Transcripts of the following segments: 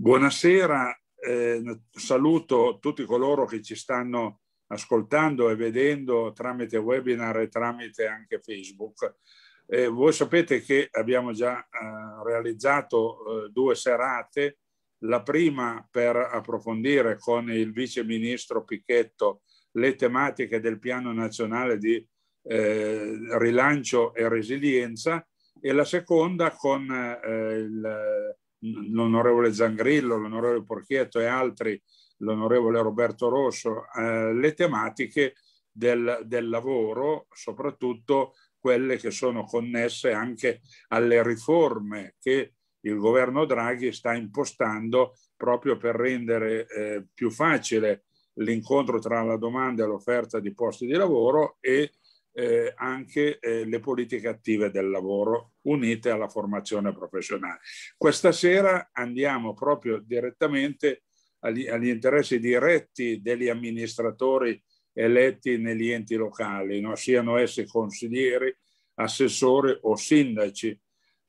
Buonasera, eh, saluto tutti coloro che ci stanno ascoltando e vedendo tramite webinar e tramite anche Facebook. Eh, voi sapete che abbiamo già eh, realizzato eh, due serate, la prima per approfondire con il vice ministro Picchetto le tematiche del piano nazionale di eh, rilancio e resilienza e la seconda con eh, il l'onorevole Zangrillo, l'onorevole Porchietto e altri, l'onorevole Roberto Rosso, eh, le tematiche del, del lavoro, soprattutto quelle che sono connesse anche alle riforme che il governo Draghi sta impostando proprio per rendere eh, più facile l'incontro tra la domanda e l'offerta di posti di lavoro e eh, anche eh, le politiche attive del lavoro unite alla formazione professionale. Questa sera andiamo proprio direttamente agli, agli interessi diretti degli amministratori eletti negli enti locali, no? siano essi consiglieri, assessori o sindaci,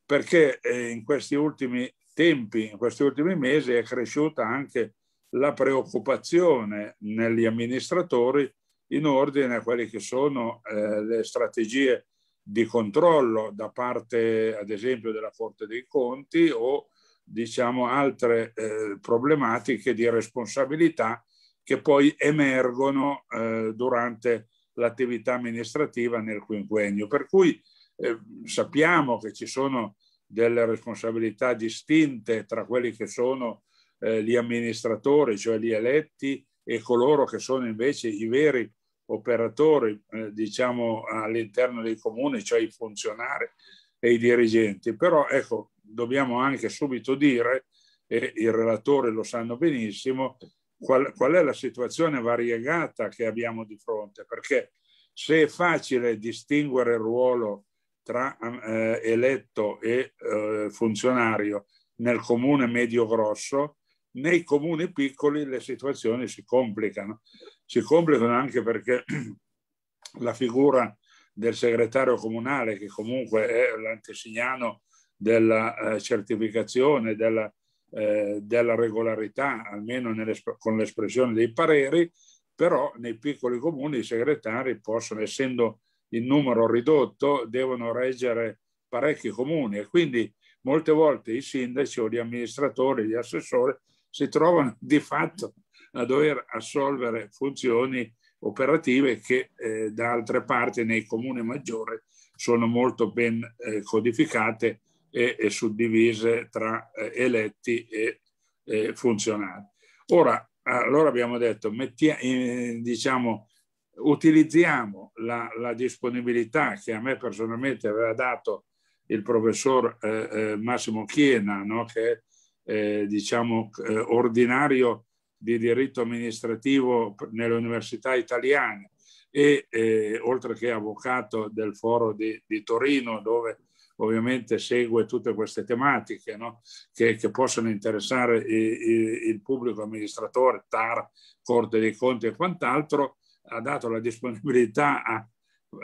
perché eh, in questi ultimi tempi, in questi ultimi mesi è cresciuta anche la preoccupazione negli amministratori in ordine a quelle che sono eh, le strategie di controllo da parte, ad esempio, della Corte dei Conti o diciamo altre eh, problematiche di responsabilità che poi emergono eh, durante l'attività amministrativa nel quinquennio. Per cui eh, sappiamo che ci sono delle responsabilità distinte tra quelli che sono eh, gli amministratori, cioè gli eletti, e coloro che sono invece i veri operatori, eh, diciamo, all'interno dei comuni, cioè i funzionari e i dirigenti. Però ecco, dobbiamo anche subito dire, e i relatori lo sanno benissimo, qual, qual è la situazione variegata che abbiamo di fronte, perché se è facile distinguere il ruolo tra eh, eletto e eh, funzionario nel comune medio-grosso, nei comuni piccoli le situazioni si complicano si complicano anche perché la figura del segretario comunale, che comunque è l'antesignano della eh, certificazione, della, eh, della, regolarità, almeno con l'espressione dei pareri, però nei piccoli comuni i segretari possono, essendo in numero ridotto, devono reggere parecchi comuni e quindi molte volte i sindaci o gli amministratori, gli assessori si trovano di fatto a dover assolvere funzioni operative che eh, da altre parti nei comuni maggiori sono molto ben eh, codificate e, e, suddivise tra eh, eletti e funzionari. Ora, allora abbiamo detto, mettia, eh, diciamo, utilizziamo la, la, disponibilità che a me personalmente aveva dato il professor eh, eh, Massimo Chiena, no? che è diciamo, ordinario di diritto amministrativo nelle università italiane e eh, oltre che avvocato del foro di, di, Torino dove ovviamente segue tutte queste tematiche no? che, che, possono interessare il, il pubblico amministratore, TAR, Corte dei Conti e quant'altro, ha dato la disponibilità a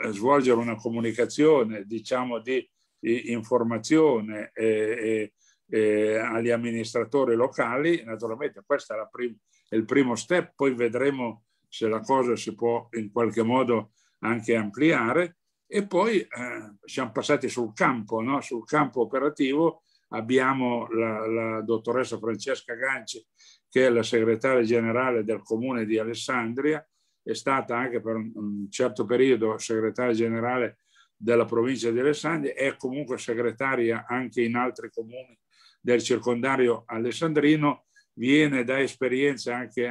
eh, svolgere una comunicazione, diciamo di, di informazione, eh, eh, agli amministratori locali. Naturalmente questo è, prim- è il primo step, poi vedremo se la cosa si può in qualche modo anche ampliare. E poi eh, siamo passati sul campo, no? sul campo operativo abbiamo la, la, dottoressa Francesca Ganci, che è la segretaria generale del comune di Alessandria, è stata anche per un certo periodo segretaria generale della provincia di Alessandria, è comunque segretaria anche in altri comuni del circondario alessandrino viene da esperienze anche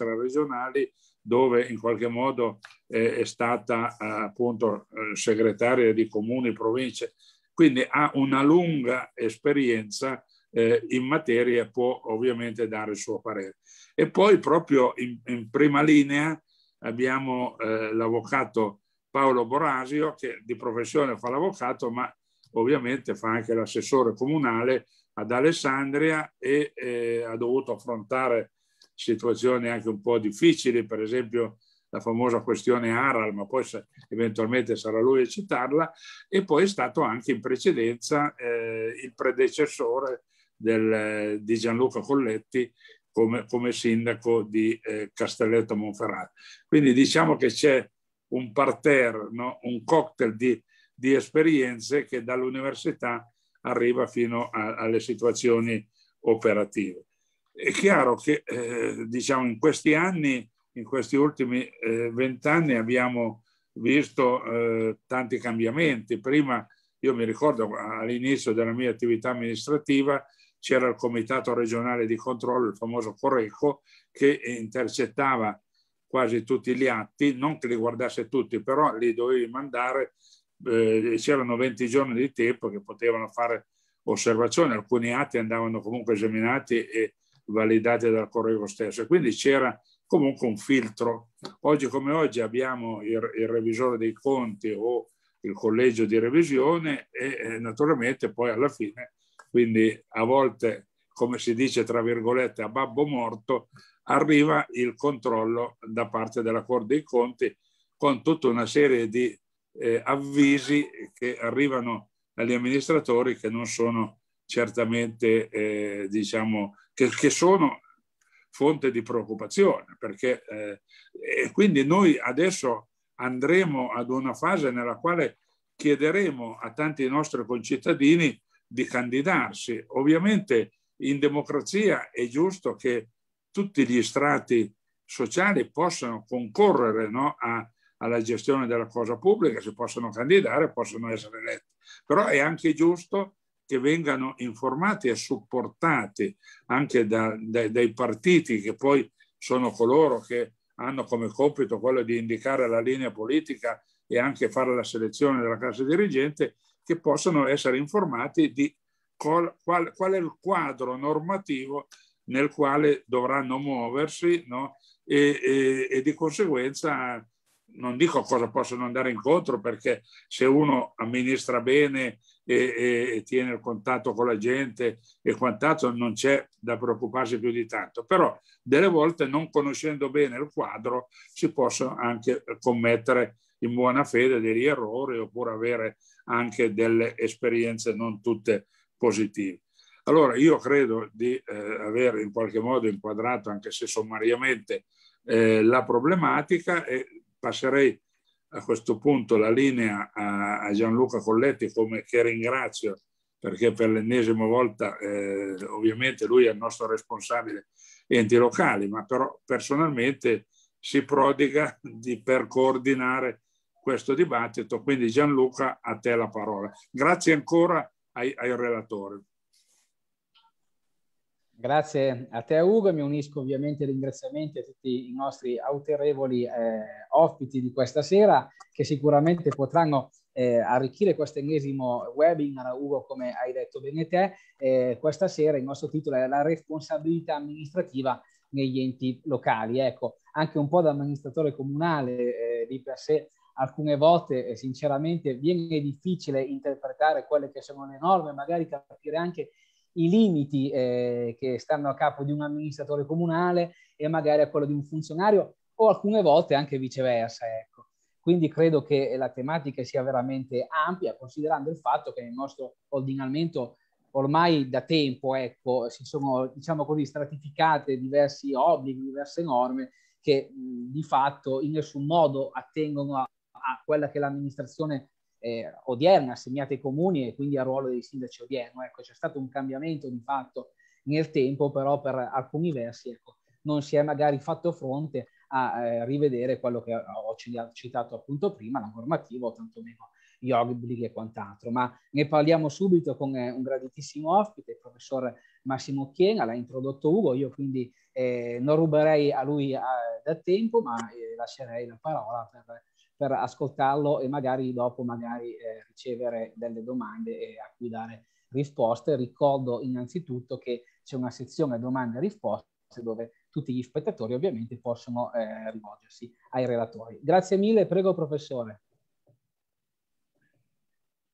regionali dove in qualche modo eh, è stata eh, appunto eh, segretaria di comuni, e province, quindi ha una lunga esperienza eh, in materia e può ovviamente dare il suo parere. E poi proprio in, in prima linea abbiamo eh, l'avvocato Paolo Borasio che di professione fa l'avvocato ma ovviamente fa anche l'assessore comunale ad Alessandria e eh, ha dovuto affrontare situazioni anche un po' difficili, per esempio la famosa questione Aral, ma poi eventualmente sarà lui a citarla, e poi è stato anche in precedenza eh, il predecessore del, eh, di Gianluca Colletti come, come sindaco di eh, Castelletto Monferrato. Quindi diciamo che c'è un parterre, no? un cocktail di, di esperienze che dall'università arriva fino a, alle situazioni operative. È chiaro che eh, diciamo, in questi anni, in questi ultimi eh, vent'anni, eh, abbiamo visto eh, tanti cambiamenti. Prima, io mi ricordo all'inizio della mia attività amministrativa, c'era il Comitato regionale di controllo, il famoso Correco, che intercettava quasi tutti gli atti, non che li guardasse tutti, però li dovevi mandare eh, c'erano 20 giorni di tempo che potevano fare osservazioni, alcuni atti andavano comunque esaminati e validati dal correo stesso, quindi c'era comunque un filtro. Oggi come oggi abbiamo il, il revisore dei conti o il collegio di revisione e eh, naturalmente poi alla fine, quindi a volte come si dice tra virgolette a babbo morto, arriva il controllo da parte della Corte dei Conti con tutta una serie di eh, avvisi che arrivano agli amministratori che non sono certamente, eh, diciamo, che, che, sono fonte di preoccupazione. Perché, eh, e quindi noi adesso andremo ad una fase nella quale chiederemo a tanti nostri concittadini di candidarsi. Ovviamente in democrazia è giusto che tutti gli strati sociali possano concorrere no, a alla gestione della cosa pubblica, si possono candidare, possono essere eletti. Però è anche giusto che vengano informati e supportati anche da, da, dai partiti che poi sono coloro che hanno come compito quello di indicare la linea politica e anche fare la selezione della classe dirigente, che possano essere informati di qual, qual, qual è il quadro normativo nel quale dovranno muoversi no? e, e, e di conseguenza non dico cosa possono andare incontro perché se uno amministra bene e, e, e tiene il contatto con la gente e quant'altro non c'è da preoccuparsi più di tanto, però delle volte non conoscendo bene il quadro si possono anche commettere in buona fede degli errori oppure avere anche delle esperienze non tutte positive. Allora io credo di eh, aver in qualche modo inquadrato, anche se sommariamente, eh, la problematica e passerei a questo punto la linea a, a Gianluca Colletti, come, che ringrazio perché per l'ennesima volta eh, ovviamente lui è il nostro responsabile enti locali, ma però personalmente si prodiga di, per coordinare questo dibattito. Quindi Gianluca, a te la parola. Grazie ancora ai, ai relatori. Grazie a te Ugo, mi unisco ovviamente ai ringraziamenti a tutti i nostri autorevoli eh, ospiti di questa sera che sicuramente potranno eh, arricchire questo ennesimo webinar, Ugo come hai detto bene te. Eh, questa sera il nostro titolo è la responsabilità amministrativa negli enti locali. Ecco, anche un po' da amministratore comunale eh, di per sé alcune volte eh, sinceramente viene difficile interpretare quelle che sono le norme, magari capire anche i limiti eh, che stanno a capo di un amministratore comunale e magari a quello di un funzionario o alcune volte anche viceversa. Ecco. Quindi credo che la tematica sia veramente ampia, considerando il fatto che nel nostro ordinamento ormai da tempo ecco, si sono diciamo così, stratificate diversi obblighi, diverse norme che mh, di fatto in nessun modo attengono a, a quella che è l'amministrazione eh, odierna, assegnate ai comuni e quindi al ruolo dei sindaci odierno. Ecco, c'è stato un cambiamento di fatto nel tempo, però per alcuni versi ecco, non si è magari fatto fronte a eh, rivedere quello che ho citato appunto prima, la normativa o tantomeno gli obblighi e quant'altro. Ma ne parliamo subito con eh, un graditissimo ospite, il professor Massimo Chiena, l'ha introdotto Ugo, io quindi eh, non ruberei a lui eh, da tempo, ma eh, lascerei la parola per per ascoltarlo e magari dopo magari, eh, ricevere delle domande e a cui dare risposte. Ricordo innanzitutto che c'è una sezione domande e risposte dove tutti gli spettatori ovviamente possono eh, rivolgersi ai relatori. Grazie mille, prego professore.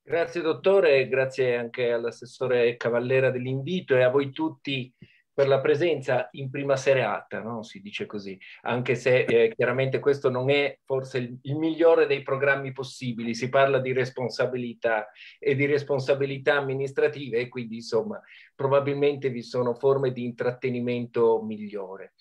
Grazie dottore, grazie anche all'assessore Cavallera dell'invito e a voi tutti per la presenza in prima serata, no? si dice così, anche se eh, chiaramente questo non è forse il, il, migliore dei programmi possibili, si parla di responsabilità e di responsabilità amministrative e quindi insomma probabilmente vi sono forme di intrattenimento migliore.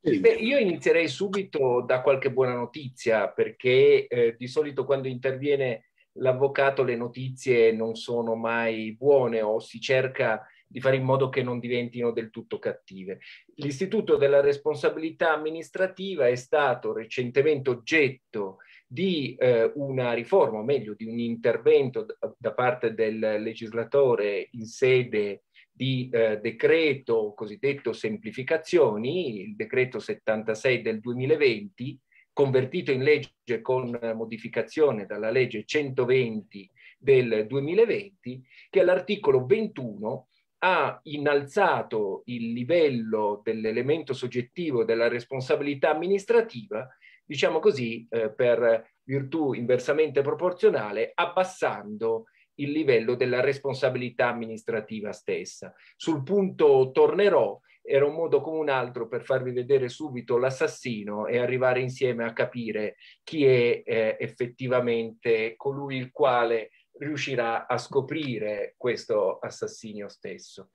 Beh, io inizierei subito da qualche buona notizia perché eh, di solito quando interviene l'avvocato le notizie non sono mai buone o si cerca di fare in modo che non diventino del tutto cattive. L'istituto della responsabilità amministrativa è stato recentemente oggetto di eh, una riforma, o meglio di un intervento da parte del legislatore in sede di eh, decreto cosiddetto semplificazioni, il decreto 76 del 2020, convertito in legge con modificazione dalla legge 120 del 2020, che all'articolo 21 ha innalzato il livello dell'elemento soggettivo della responsabilità amministrativa, diciamo così, eh, per virtù inversamente proporzionale, abbassando il livello della responsabilità amministrativa stessa. Sul punto tornerò, era un modo come un altro per farvi vedere subito l'assassino e arrivare insieme a capire chi è eh, effettivamente colui il quale riuscirà a scoprire questo assassino stesso.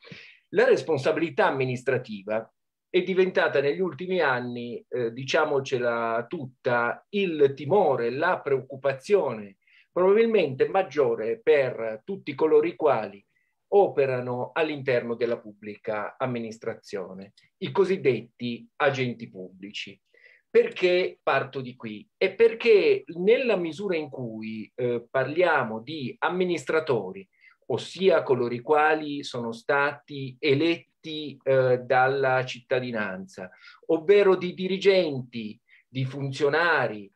La responsabilità amministrativa è diventata negli ultimi anni, eh, diciamocela tutta, il timore, la preoccupazione probabilmente maggiore per tutti coloro i quali operano all'interno della pubblica amministrazione, i cosiddetti agenti pubblici. Perché parto di qui? È perché nella misura in cui eh, parliamo di amministratori, ossia coloro i quali sono stati eletti eh, dalla cittadinanza, ovvero di dirigenti, di funzionari,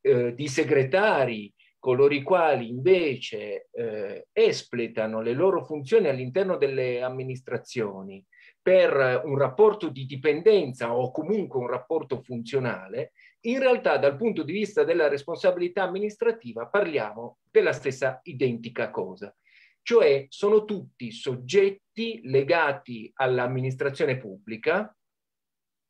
eh, di segretari, coloro i quali invece eh, espletano le loro funzioni all'interno delle amministrazioni per un rapporto di dipendenza o comunque un rapporto funzionale, in realtà dal punto di vista della responsabilità amministrativa parliamo della stessa identica cosa, cioè sono tutti soggetti legati all'amministrazione pubblica,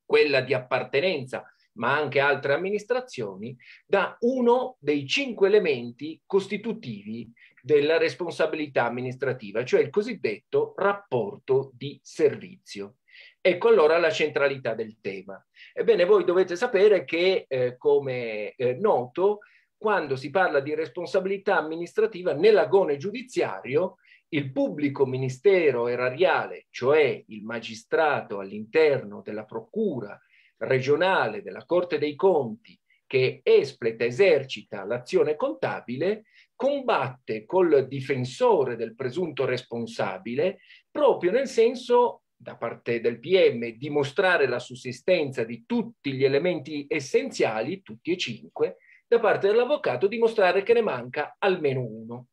quella di appartenenza, ma anche altre amministrazioni, da uno dei cinque elementi costitutivi della responsabilità amministrativa, cioè il cosiddetto rapporto di servizio. Ecco allora la centralità del tema. Ebbene, voi dovete sapere che, eh, come eh, noto, quando si parla di responsabilità amministrativa nell'agone giudiziario, il pubblico ministero erariale, cioè il magistrato all'interno della procura regionale della Corte dei Conti che espleta, esercita l'azione contabile, combatte col difensore del presunto responsabile proprio nel senso da parte del PM dimostrare la sussistenza di tutti gli elementi essenziali, tutti e cinque, da parte dell'avvocato dimostrare che ne manca almeno uno.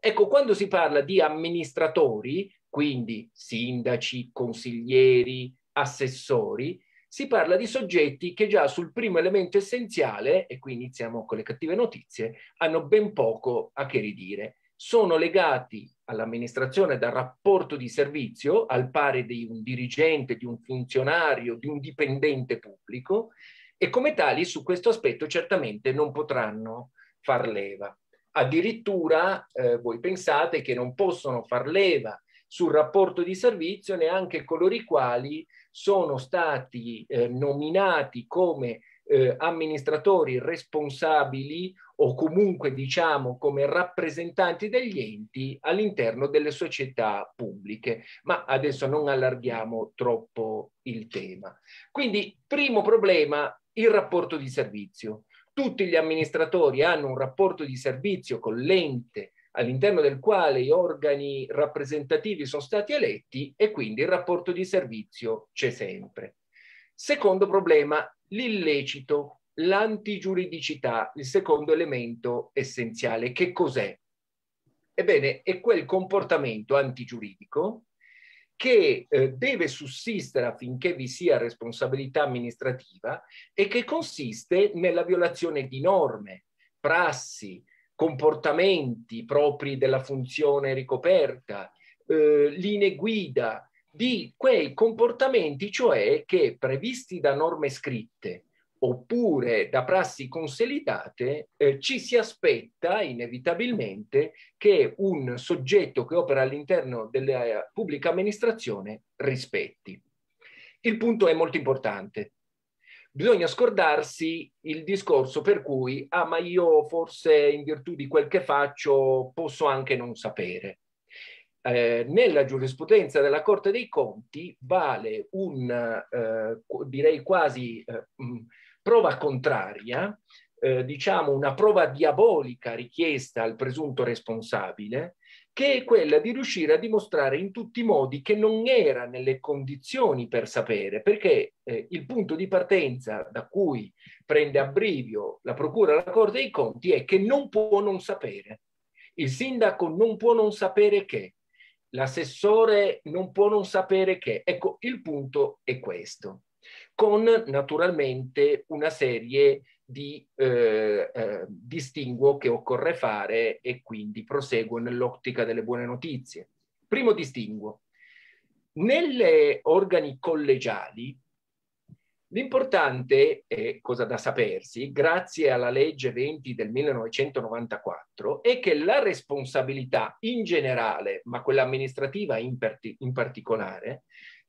Ecco, quando si parla di amministratori, quindi sindaci, consiglieri, assessori, si parla di soggetti che già sul primo elemento essenziale, e qui iniziamo con le cattive notizie, hanno ben poco a che ridire. Sono legati all'amministrazione dal rapporto di servizio, al pari di un dirigente, di un funzionario, di un dipendente pubblico, e come tali su questo aspetto certamente non potranno far leva. Addirittura eh, voi pensate che non possono far leva sul rapporto di servizio neanche coloro i quali sono stati eh, nominati come eh, amministratori responsabili o comunque diciamo come rappresentanti degli enti all'interno delle società pubbliche. Ma adesso non allarghiamo troppo il tema. Quindi, primo problema, il rapporto di servizio. Tutti gli amministratori hanno un rapporto di servizio con l'ente all'interno del quale gli organi rappresentativi sono stati eletti e quindi il rapporto di servizio c'è sempre. Secondo problema, l'illecito, l'antigiuridicità, il secondo elemento essenziale. Che cos'è? Ebbene, è quel comportamento antigiuridico che eh, deve sussistere affinché vi sia responsabilità amministrativa e che consiste nella violazione di norme, prassi, comportamenti propri della funzione ricoperta, eh, linee guida di quei comportamenti, cioè che previsti da norme scritte oppure da prassi consolidate, eh, ci si aspetta inevitabilmente che un soggetto che opera all'interno della pubblica amministrazione rispetti. Il punto è molto importante bisogna scordarsi il discorso per cui, ah ma io forse in virtù di quel che faccio posso anche non sapere. Eh, nella giurisprudenza della Corte dei Conti vale un, eh, direi quasi, eh, mm, prova contraria, eh, diciamo una prova diabolica richiesta al presunto responsabile, che è quella di riuscire a dimostrare in tutti i modi che non era nelle condizioni per sapere, perché eh, il punto di partenza da cui prende abbrivio la Procura la Corte dei Conti è che non può non sapere. Il sindaco non può non sapere che, l'assessore non può non sapere che. Ecco, il punto è questo, con naturalmente una serie di di eh, eh, distinguo che occorre fare e quindi proseguo nell'ottica delle buone notizie. Primo distinguo. Nelle organi collegiali, l'importante, è cosa da sapersi, grazie alla legge 20 del 1994, è che la responsabilità in generale, ma quella amministrativa in, parti in particolare,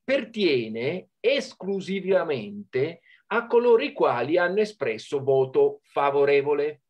pertiene esclusivamente a coloro i quali hanno espresso voto favorevole.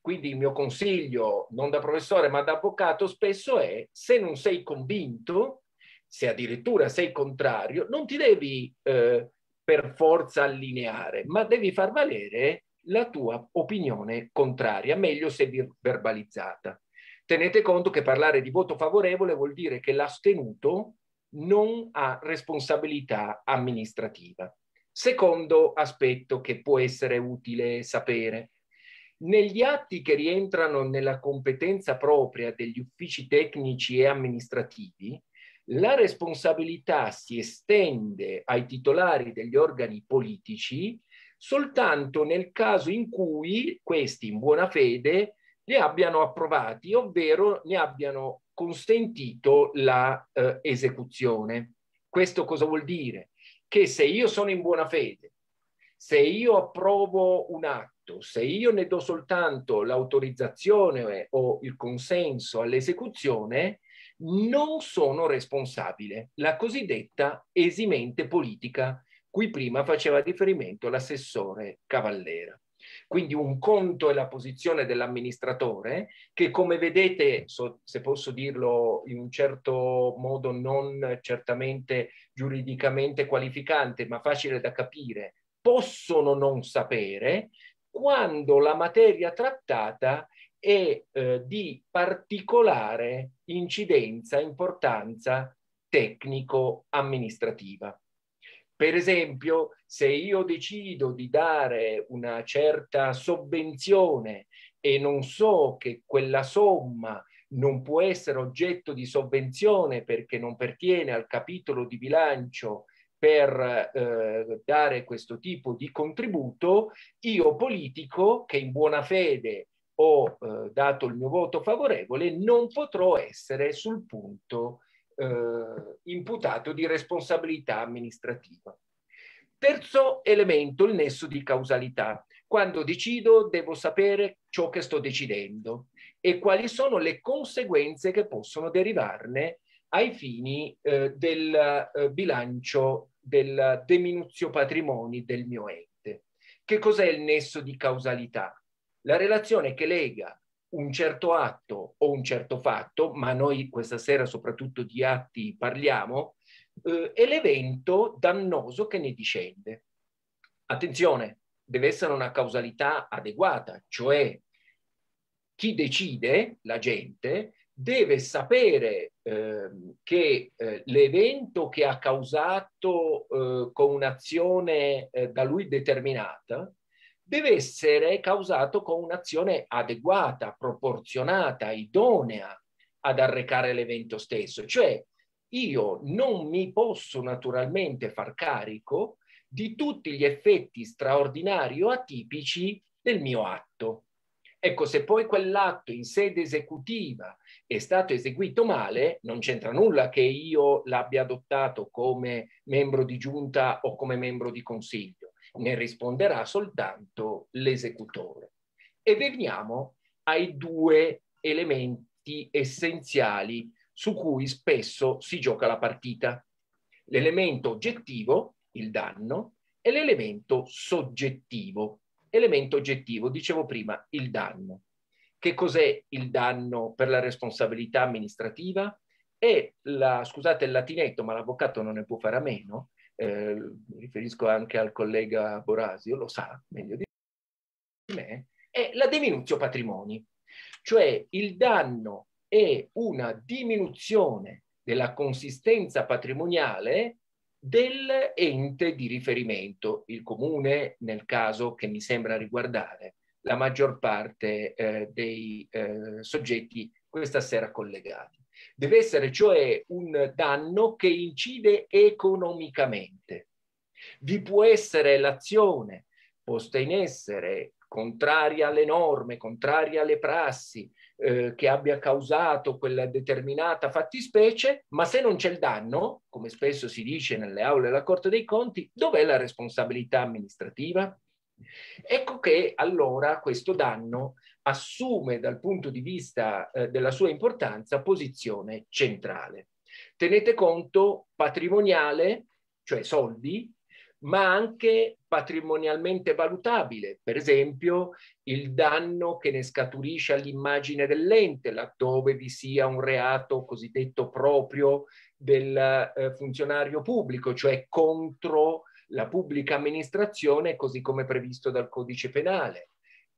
Quindi il mio consiglio, non da professore ma da avvocato, spesso è se non sei convinto, se addirittura sei contrario, non ti devi eh, per forza allineare, ma devi far valere la tua opinione contraria, meglio se verbalizzata. Tenete conto che parlare di voto favorevole vuol dire che l'astenuto non ha responsabilità amministrativa. Secondo aspetto che può essere utile sapere. Negli atti che rientrano nella competenza propria degli uffici tecnici e amministrativi, la responsabilità si estende ai titolari degli organi politici soltanto nel caso in cui questi in buona fede li abbiano approvati, ovvero ne abbiano consentito la eh, esecuzione. Questo cosa vuol dire? che se io sono in buona fede, se io approvo un atto, se io ne do soltanto l'autorizzazione o il consenso all'esecuzione, non sono responsabile. La cosiddetta esimente politica, cui prima faceva riferimento l'assessore Cavallera. Quindi un conto è la posizione dell'amministratore che come vedete, so, se posso dirlo in un certo modo non certamente giuridicamente qualificante, ma facile da capire, possono non sapere quando la materia trattata è eh, di particolare incidenza, importanza tecnico-amministrativa. Per esempio, se io decido di dare una certa sovvenzione e non so che quella somma non può essere oggetto di sovvenzione perché non pertiene al capitolo di bilancio per eh, dare questo tipo di contributo, io politico che in buona fede ho eh, dato il mio voto favorevole non potrò essere sul punto eh, imputato di responsabilità amministrativa. Terzo elemento, il nesso di causalità. Quando decido devo sapere ciò che sto decidendo e quali sono le conseguenze che possono derivarne ai fini eh, del eh, bilancio del deminuzio patrimoni del mio ente. Che cos'è il nesso di causalità? La relazione che lega un certo atto o un certo fatto, ma noi questa sera soprattutto di atti parliamo, eh, e l'evento dannoso che ne discende. Attenzione, deve essere una causalità adeguata, cioè chi decide, la gente, deve sapere eh, che eh, l'evento che ha causato eh, con un'azione eh, da lui determinata deve essere causato con un'azione adeguata, proporzionata, idonea ad arrecare l'evento stesso. Cioè io non mi posso naturalmente far carico di tutti gli effetti straordinari o atipici del mio atto. Ecco, se poi quell'atto in sede esecutiva è stato eseguito male, non c'entra nulla che io l'abbia adottato come membro di giunta o come membro di consiglio ne risponderà soltanto l'esecutore. E veniamo ai due elementi essenziali su cui spesso si gioca la partita. L'elemento oggettivo, il danno, e l'elemento soggettivo. Elemento oggettivo, dicevo prima, il danno. Che cos'è il danno per la responsabilità amministrativa? È la, scusate il latinetto, ma l'avvocato non ne può fare a meno, eh, mi riferisco anche al collega Borasio, lo sa meglio di me, è la diminuzione patrimoni, cioè il danno è una diminuzione della consistenza patrimoniale dell'ente di riferimento, il comune nel caso che mi sembra riguardare la maggior parte eh, dei eh, soggetti questa sera collegati. Deve essere cioè un danno che incide economicamente. Vi può essere l'azione posta in essere contraria alle norme, contraria alle prassi, eh, che abbia causato quella determinata fattispecie, ma se non c'è il danno, come spesso si dice nelle aule della Corte dei Conti, dov'è la responsabilità amministrativa? Ecco che allora questo danno assume dal punto di vista eh, della sua importanza posizione centrale. Tenete conto patrimoniale, cioè soldi, ma anche patrimonialmente valutabile, per esempio il danno che ne scaturisce all'immagine dell'ente, laddove vi sia un reato cosiddetto proprio del eh, funzionario pubblico, cioè contro la pubblica amministrazione, così come previsto dal codice penale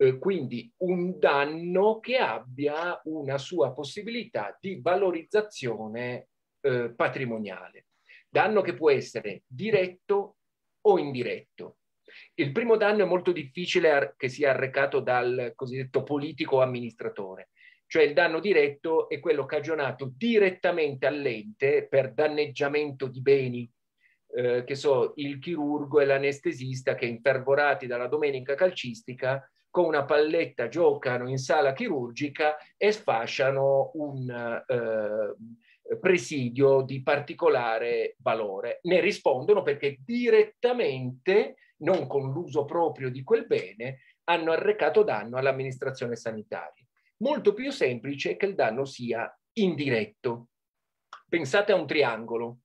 eh, quindi un danno che abbia una sua possibilità di valorizzazione eh, patrimoniale. Danno che può essere diretto o indiretto. Il primo danno è molto difficile che sia arrecato dal cosiddetto politico amministratore, cioè il danno diretto è quello cagionato direttamente all'ente per danneggiamento di beni, eh, che so, il chirurgo e l'anestesista che infervorati dalla domenica calcistica con una palletta giocano in sala chirurgica e sfasciano un eh, presidio di particolare valore. Ne rispondono perché direttamente, non con l'uso proprio di quel bene, hanno arrecato danno all'amministrazione sanitaria. Molto più semplice che il danno sia indiretto. Pensate a un triangolo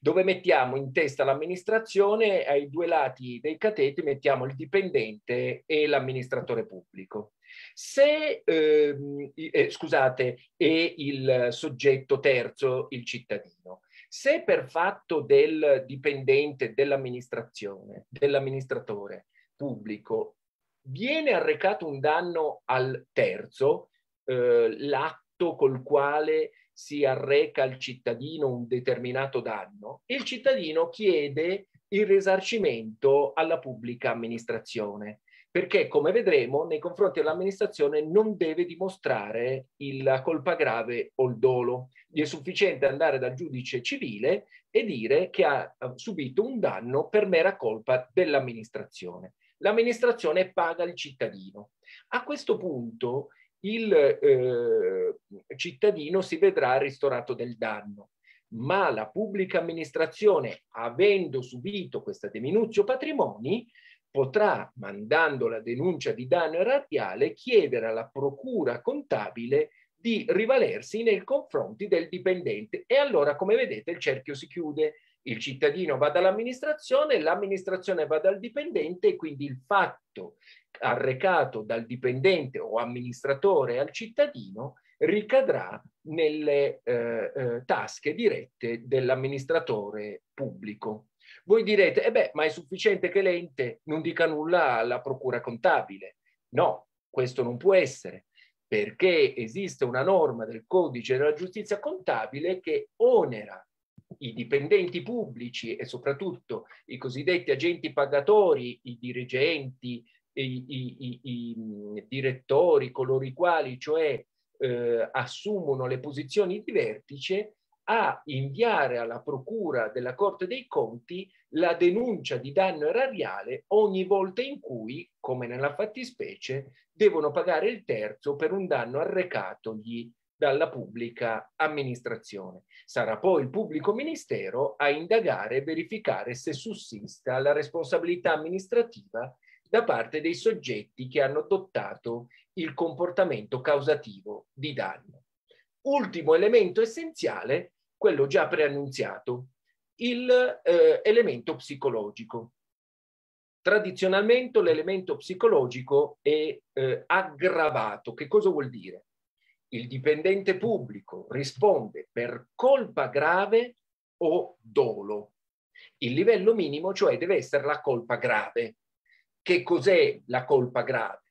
dove mettiamo in testa l'amministrazione, ai due lati dei cateti mettiamo il dipendente e l'amministratore pubblico. Se, ehm, eh, scusate, e il soggetto terzo, il cittadino. Se per fatto del dipendente dell'amministrazione, dell'amministratore pubblico, viene arrecato un danno al terzo, eh, l'atto col quale si arreca al cittadino un determinato danno, il cittadino chiede il risarcimento alla pubblica amministrazione, perché come vedremo nei confronti dell'amministrazione non deve dimostrare la colpa grave o il dolo. Gli è sufficiente andare dal giudice civile e dire che ha subito un danno per mera colpa dell'amministrazione. L'amministrazione paga il cittadino. A questo punto il eh, cittadino si vedrà ristorato del danno. Ma la pubblica amministrazione, avendo subito questa deminuzio patrimoni, potrà, mandando la denuncia di danno erariale, chiedere alla procura contabile di rivalersi nei confronti del dipendente. E allora, come vedete, il cerchio si chiude il cittadino va dall'amministrazione, l'amministrazione va dal dipendente e quindi il fatto arrecato dal dipendente o amministratore al cittadino ricadrà nelle eh, eh, tasche dirette dell'amministratore pubblico. Voi direte, eh beh, ma è sufficiente che l'ente non dica nulla alla procura contabile. No, questo non può essere, perché esiste una norma del codice della giustizia contabile che onera i dipendenti pubblici e soprattutto i cosiddetti agenti pagatori, i dirigenti, i, i, i, i mm, direttori, coloro i quali cioè eh, assumono le posizioni di vertice, a inviare alla Procura della Corte dei Conti la denuncia di danno erariale ogni volta in cui, come nella fattispecie, devono pagare il terzo per un danno arrecatogli dalla pubblica amministrazione. Sarà poi il pubblico ministero a indagare e verificare se sussista la responsabilità amministrativa da parte dei soggetti che hanno adottato il comportamento causativo di danno. Ultimo elemento essenziale, quello già preannunziato, l'elemento eh, psicologico. Tradizionalmente l'elemento psicologico è eh, aggravato. Che cosa vuol dire? il dipendente pubblico risponde per colpa grave o dolo. Il livello minimo, cioè, deve essere la colpa grave. Che cos'è la colpa grave?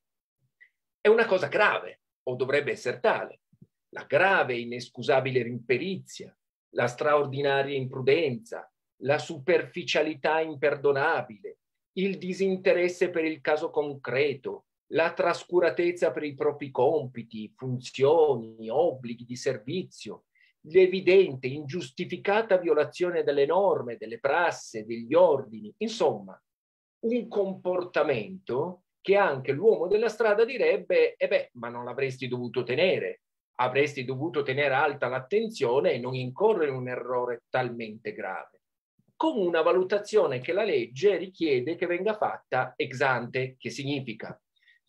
È una cosa grave, o dovrebbe essere tale. La grave e inescusabile imperizia, la straordinaria imprudenza, la superficialità imperdonabile, il disinteresse per il caso concreto, la trascuratezza per i propri compiti, funzioni, obblighi di servizio, l'evidente, ingiustificata violazione delle norme, delle prasse, degli ordini, insomma, un comportamento che anche l'uomo della strada direbbe, e eh beh, ma non l'avresti dovuto tenere, avresti dovuto tenere alta l'attenzione e non incorrere in un errore talmente grave, con una valutazione che la legge richiede che venga fatta ex ante, che significa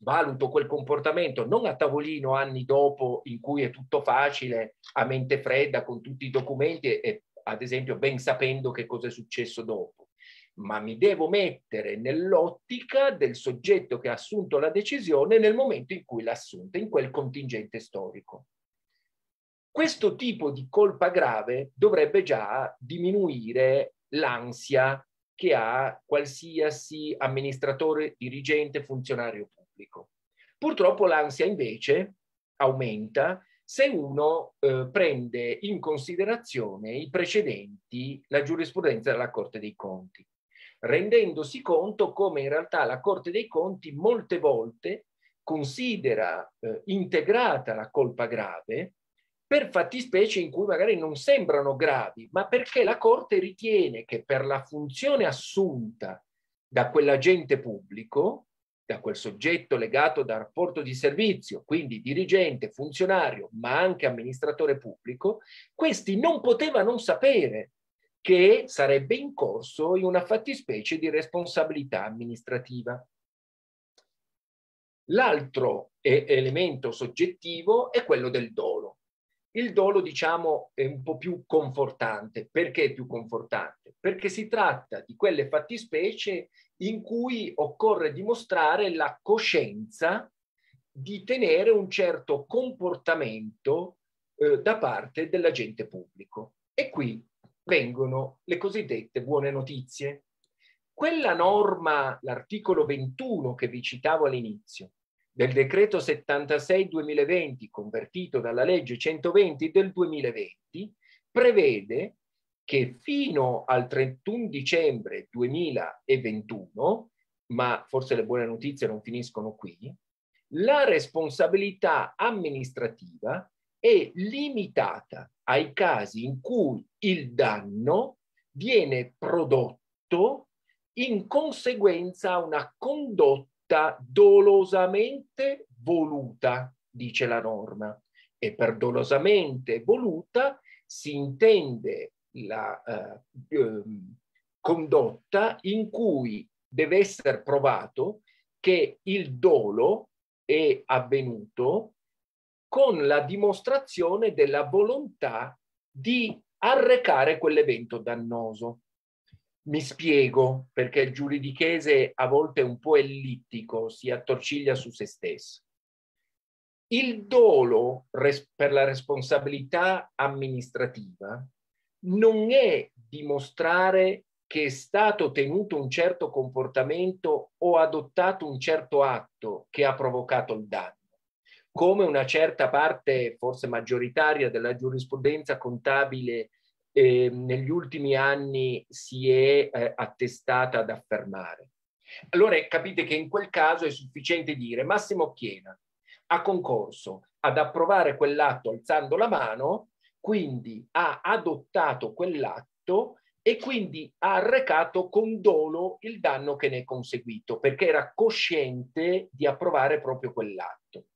valuto quel comportamento non a tavolino anni dopo in cui è tutto facile, a mente fredda, con tutti i documenti e ad esempio ben sapendo che cosa è successo dopo, ma mi devo mettere nell'ottica del soggetto che ha assunto la decisione nel momento in cui l'ha assunta, in quel contingente storico. Questo tipo di colpa grave dovrebbe già diminuire l'ansia che ha qualsiasi amministratore, dirigente, funzionario pubblico pubblico. Purtroppo l'ansia invece aumenta se uno eh, prende in considerazione i precedenti, la giurisprudenza della Corte dei Conti, rendendosi conto come in realtà la Corte dei Conti molte volte considera eh, integrata la colpa grave per fattispecie in cui magari non sembrano gravi, ma perché la Corte ritiene che per la funzione assunta da quell'agente pubblico da quel soggetto legato dal rapporto di servizio, quindi dirigente, funzionario, ma anche amministratore pubblico, questi non poteva non sapere che sarebbe in corso in una fattispecie di responsabilità amministrativa. L'altro elemento soggettivo è quello del dolo. Il dolo, diciamo, è un po' più confortante. Perché è più confortante? Perché si tratta di quelle fattispecie in cui occorre dimostrare la coscienza di tenere un certo comportamento eh, da parte dell'agente pubblico. E qui vengono le cosiddette buone notizie. Quella norma, l'articolo 21 che vi citavo all'inizio, del decreto 76-2020, convertito dalla legge 120 del 2020, prevede che fino al 31 dicembre 2021, ma forse le buone notizie non finiscono qui, la responsabilità amministrativa è limitata ai casi in cui il danno viene prodotto in conseguenza a una condotta dolosamente voluta, dice la norma. E per dolosamente voluta si intende la eh, ehm, condotta in cui deve essere provato che il dolo è avvenuto con la dimostrazione della volontà di arrecare quell'evento dannoso. Mi spiego perché il giuridichese a volte è un po' ellittico, si attorciglia su se stesso. Il dolo per la responsabilità amministrativa non è dimostrare che è stato tenuto un certo comportamento o adottato un certo atto che ha provocato il danno, come una certa parte, forse maggioritaria, della giurisprudenza contabile eh, negli ultimi anni si è eh, attestata ad affermare. Allora capite che in quel caso è sufficiente dire Massimo Chiena ha concorso ad approvare quell'atto alzando la mano quindi ha adottato quell'atto e quindi ha arrecato con dolo il danno che ne è conseguito, perché era cosciente di approvare proprio quell'atto.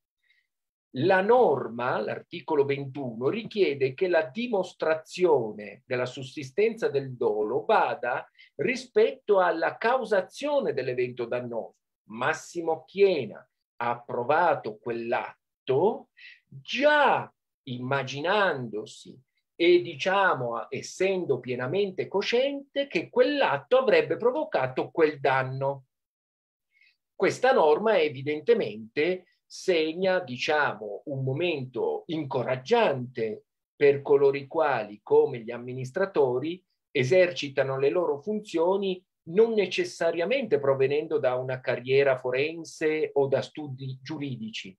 La norma, l'articolo 21, richiede che la dimostrazione della sussistenza del dolo vada rispetto alla causazione dell'evento dannoso. Massimo Chiena ha approvato quell'atto già immaginandosi e diciamo essendo pienamente cosciente che quell'atto avrebbe provocato quel danno. Questa norma evidentemente segna, diciamo, un momento incoraggiante per coloro i quali, come gli amministratori, esercitano le loro funzioni non necessariamente provenendo da una carriera forense o da studi giuridici,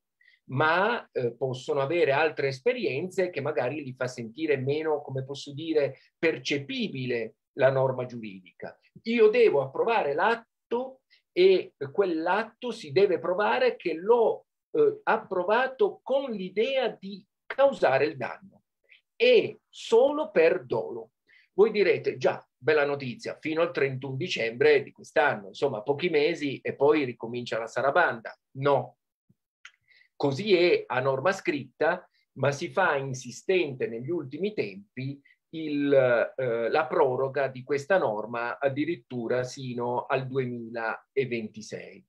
ma eh, possono avere altre esperienze che magari li fa sentire meno, come posso dire, percepibile la norma giuridica. Io devo approvare l'atto e quell'atto si deve provare che l'ho eh, approvato con l'idea di causare il danno e solo per dolo. Voi direte, già, bella notizia, fino al 31 dicembre di quest'anno, insomma, pochi mesi e poi ricomincia la sarabanda. No, Così è a norma scritta, ma si fa insistente negli ultimi tempi il, eh, la proroga di questa norma addirittura sino al 2026.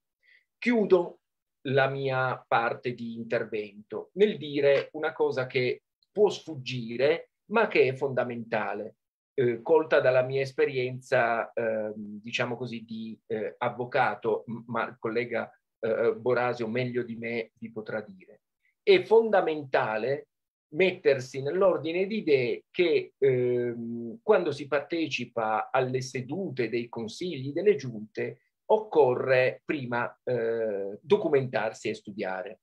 Chiudo la mia parte di intervento nel dire una cosa che può sfuggire, ma che è fondamentale, eh, colta dalla mia esperienza, eh, diciamo così, di eh, avvocato, ma il collega eh, Borasio meglio di me vi potrà dire. È fondamentale mettersi nell'ordine di idee che ehm, quando si partecipa alle sedute dei consigli, delle giunte, occorre prima eh, documentarsi e studiare.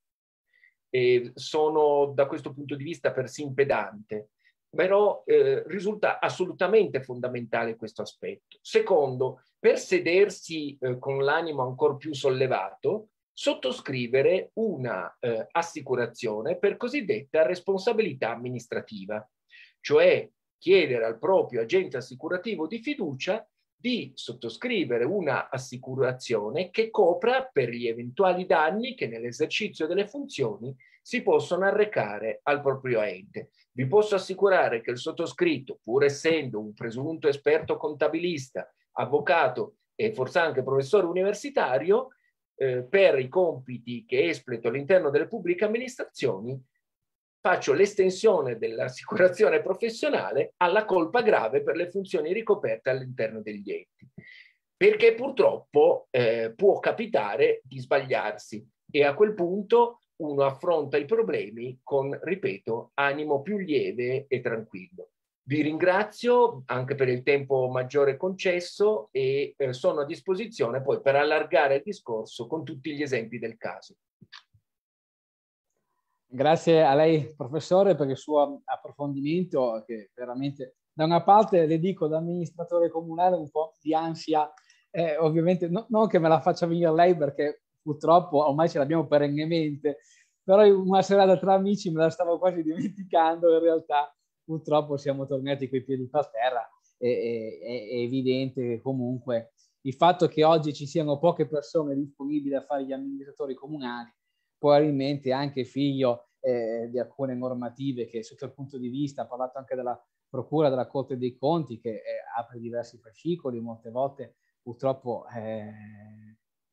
E sono da questo punto di vista persino pedante, però eh, risulta assolutamente fondamentale questo aspetto. Secondo, per sedersi eh, con l'animo ancora più sollevato, sottoscrivere una eh, assicurazione per cosiddetta responsabilità amministrativa, cioè chiedere al proprio agente assicurativo di fiducia di sottoscrivere una assicurazione che copra per gli eventuali danni che nell'esercizio delle funzioni si possono arrecare al proprio ente. Vi posso assicurare che il sottoscritto, pur essendo un presunto esperto contabilista, avvocato e forse anche professore universitario, eh, per i compiti che espleto all'interno delle pubbliche amministrazioni, faccio l'estensione dell'assicurazione professionale alla colpa grave per le funzioni ricoperte all'interno degli enti, perché purtroppo eh, può capitare di sbagliarsi e a quel punto uno affronta i problemi con, ripeto, animo più lieve e tranquillo. Vi ringrazio anche per il tempo maggiore concesso e eh, sono a disposizione poi per allargare il discorso con tutti gli esempi del caso. Grazie a lei, professore, per il suo approfondimento che veramente da una parte le dico da amministratore comunale un po' di ansia, eh, ovviamente no, non che me la faccia venire lei perché purtroppo ormai ce l'abbiamo perennemente, però una serata tra amici me la stavo quasi dimenticando in realtà purtroppo siamo tornati coi piedi per terra. È, è, è evidente che comunque il fatto che oggi ci siano poche persone disponibili a fare gli amministratori comunali, probabilmente anche figlio eh, di alcune normative che sotto il punto di vista, ha parlato anche della Procura della Corte dei Conti che eh, apre diversi fascicoli, molte volte purtroppo eh,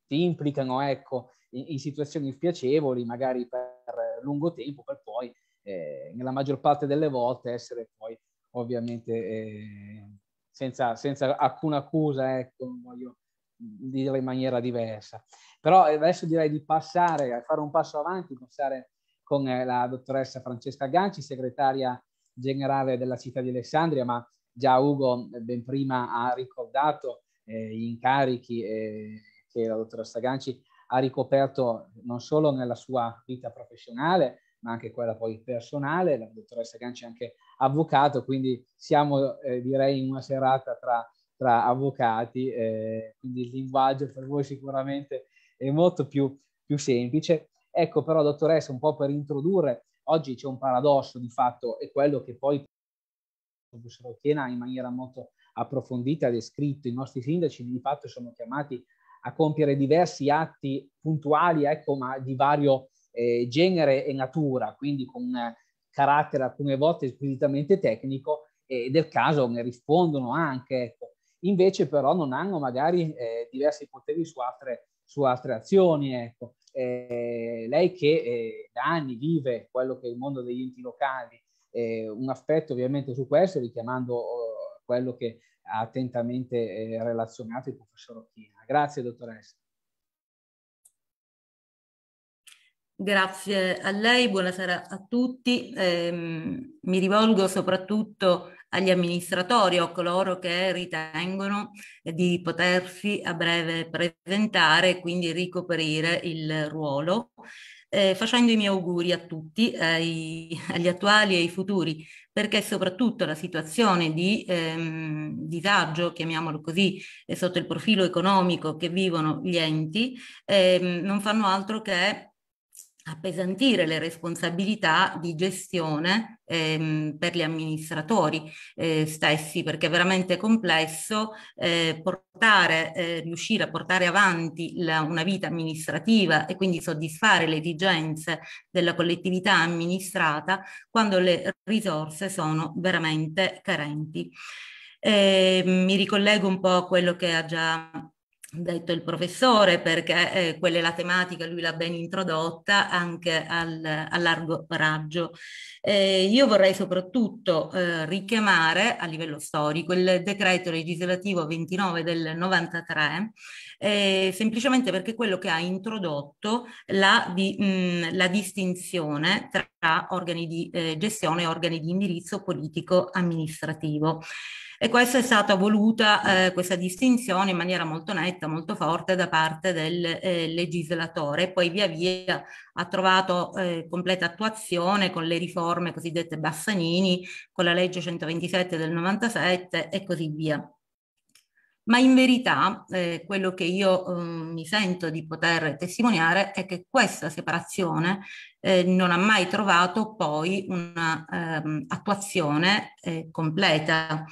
ti implicano ecco, in, in situazioni spiacevoli, magari per eh, lungo tempo, per poi eh, nella maggior parte delle volte essere poi ovviamente eh, senza, senza, alcuna accusa, ecco, non voglio dire in maniera diversa. Però eh, adesso direi di passare, fare un passo avanti, passare con eh, la dottoressa Francesca Ganci, segretaria generale della città di Alessandria, ma già Ugo eh, ben prima ha ricordato eh, gli incarichi eh, che la dottoressa Ganci ha ricoperto non solo nella sua vita professionale, ma anche quella poi personale, la dottoressa Ganci è anche avvocato, quindi siamo eh, direi in una serata tra, tra avvocati, eh, quindi il linguaggio per voi sicuramente è molto più, più semplice. Ecco però dottoressa, un po' per introdurre, oggi c'è un paradosso di fatto, è quello che poi Ottiena in maniera molto approfondita ha descritto, i nostri sindaci di fatto sono chiamati a compiere diversi atti puntuali, ecco, ma di vario eh, genere e natura, quindi con un carattere alcune volte squisitamente tecnico e del caso ne rispondono anche, ecco. invece però non hanno magari eh, diversi poteri su altre, su altre azioni. Ecco. Eh, lei che eh, da anni vive quello che è il mondo degli enti locali, eh, un aspetto ovviamente su questo, richiamando oh, quello che ha attentamente eh, relazionato il professor Occhina. Grazie dottoressa. Grazie a lei, buonasera a tutti. Eh, mi rivolgo soprattutto agli amministratori o coloro che ritengono di potersi a breve presentare e quindi ricoprire il ruolo, eh, facendo i miei auguri a tutti, ai, agli attuali e ai futuri, perché soprattutto la situazione di ehm, disagio, chiamiamolo così, eh, sotto il profilo economico che vivono gli enti, ehm, non fanno altro che appesantire le responsabilità di gestione ehm, per gli amministratori eh, stessi perché è veramente complesso eh, portare, eh, riuscire a portare avanti la, una vita amministrativa e quindi soddisfare le esigenze della collettività amministrata quando le risorse sono veramente carenti. Ehm, mi ricollego un po' a quello che ha già detto il professore perché eh, quella è la tematica, lui l'ha ben introdotta anche al, a largo raggio. Eh, io vorrei soprattutto eh, richiamare a livello storico il decreto legislativo 29 del 93, eh, semplicemente perché è quello che ha introdotto la, di, mh, mm, la distinzione tra organi di eh, gestione e organi di indirizzo politico-amministrativo e questa è stata voluta eh, questa distinzione in maniera molto netta, molto forte da parte del eh, legislatore poi via via ha trovato eh, completa attuazione con le riforme cosiddette Bassanini, con la legge 127 del 97 e così via. Ma in verità eh, quello che io eh, mi sento di poter testimoniare è che questa separazione eh, non ha mai trovato poi un'attuazione ehm, eh, completa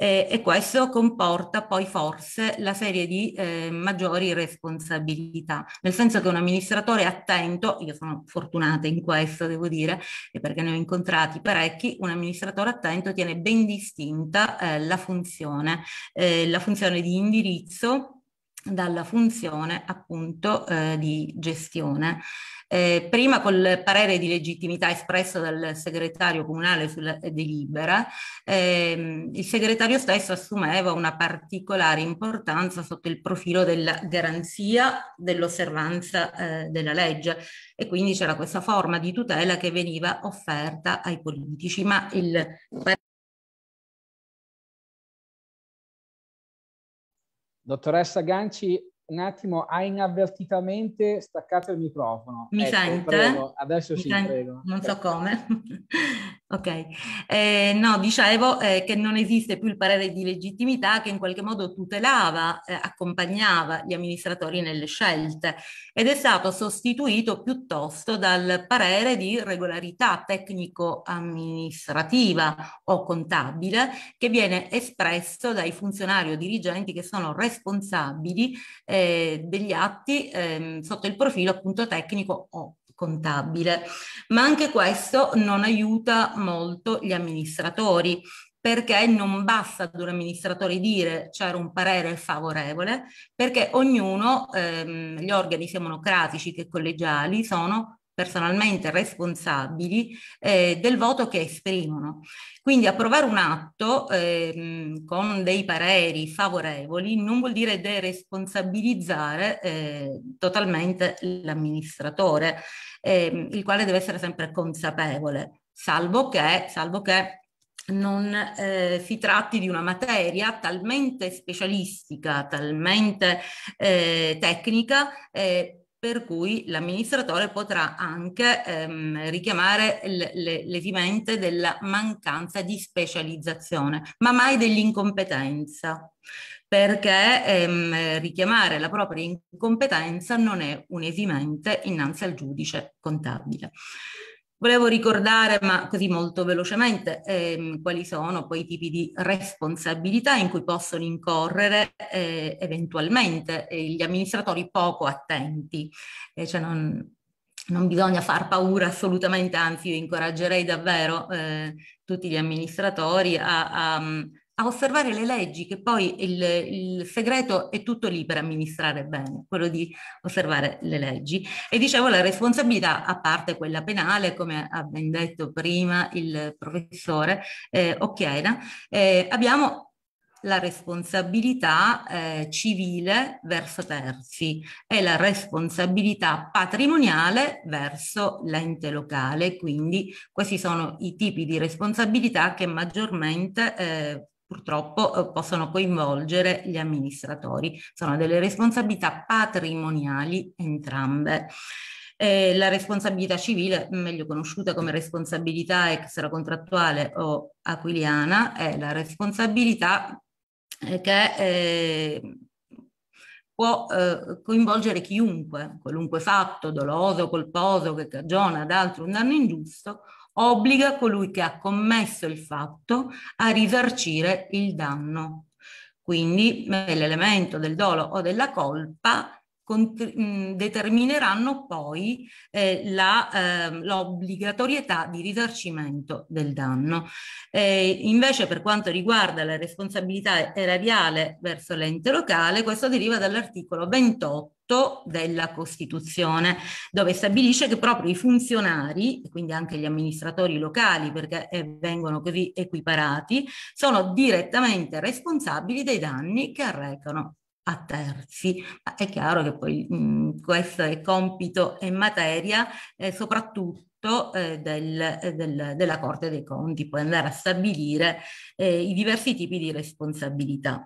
eh, e questo comporta poi forse la serie di eh, maggiori responsabilità, nel senso che un amministratore attento, io sono fortunata in questo devo dire, perché ne ho incontrati parecchi, un amministratore attento tiene ben distinta eh, la funzione, eh, la funzione di indirizzo dalla funzione appunto eh, di gestione. Eh, prima col parere di legittimità espresso dal segretario comunale sulla eh, delibera, ehm, il segretario stesso assumeva una particolare importanza sotto il profilo della garanzia dell'osservanza eh, della legge e quindi c'era questa forma di tutela che veniva offerta ai politici, ma il Dottoressa Ganci, un attimo ha inavvertitamente staccato il microfono. Mi ecco, sente? Prego. Eh? Adesso Mi sì, sente? prego. Non so come. ok. Eh, no, dicevo eh, che non esiste più il parere di legittimità che in qualche modo tutelava, eh, accompagnava gli amministratori nelle scelte ed è stato sostituito piuttosto dal parere di regolarità tecnico-amministrativa o contabile che viene espresso dai funzionari o dirigenti che sono responsabili eh, eh, degli atti ehm, sotto il profilo appunto tecnico o contabile. Ma anche questo non aiuta molto gli amministratori perché non basta ad un amministratore dire c'era un parere favorevole, perché ognuno, ehm, gli organi sia monocratici che collegiali, sono personalmente responsabili eh, del voto che esprimono. Quindi approvare un atto eh, con dei pareri favorevoli non vuol dire deresponsabilizzare eh, totalmente l'amministratore, eh, il quale deve essere sempre consapevole, salvo che, salvo che non eh, si tratti di una materia talmente specialistica, talmente eh, tecnica, eh, per cui l'amministratore potrà anche ehm, richiamare l'esimente della mancanza di specializzazione, ma mai dell'incompetenza, perché ehm, richiamare la propria incompetenza non è un esimente innanzi al giudice contabile. Volevo ricordare, ma così molto velocemente, ehm, quali sono poi i tipi di responsabilità in cui possono incorrere eh, eventualmente eh, gli amministratori poco attenti. Eh, cioè non, non, bisogna far paura assolutamente, anzi io incoraggerei davvero eh, tutti gli amministratori a, a a osservare le leggi, che poi il, il, segreto è tutto lì per amministrare bene, quello di osservare le leggi. E dicevo la responsabilità, a parte quella penale, come ha ben detto prima il professore eh, Occhiera, eh, abbiamo la responsabilità eh, civile verso terzi e la responsabilità patrimoniale verso l'ente locale. Quindi questi sono i tipi di responsabilità che maggiormente eh, purtroppo eh, possono coinvolgere gli amministratori. Sono delle responsabilità patrimoniali entrambe. Eh, la responsabilità civile, meglio conosciuta come responsabilità extracontrattuale o aquiliana, è la responsabilità eh, che eh, può eh, coinvolgere chiunque, qualunque fatto doloso, colposo, che cagiona ad altro un danno ingiusto obbliga colui che ha commesso il fatto a risarcire il danno. Quindi eh, l'elemento del dolo o della colpa determineranno poi eh, ehm, l'obbligatorietà eh, di risarcimento del danno. Eh, invece per quanto riguarda la responsabilità erariale verso l'ente locale, questo deriva dall'articolo 28 della Costituzione, dove stabilisce che proprio i funzionari, quindi anche gli amministratori locali, perché eh, vengono così equiparati, sono direttamente responsabili dei danni che arrecano a terzi. Ma è chiaro che poi mh, questo è compito e materia eh, soprattutto eh, del, eh, del, della Corte dei Conti, puoi andare a stabilire eh, i diversi tipi di responsabilità.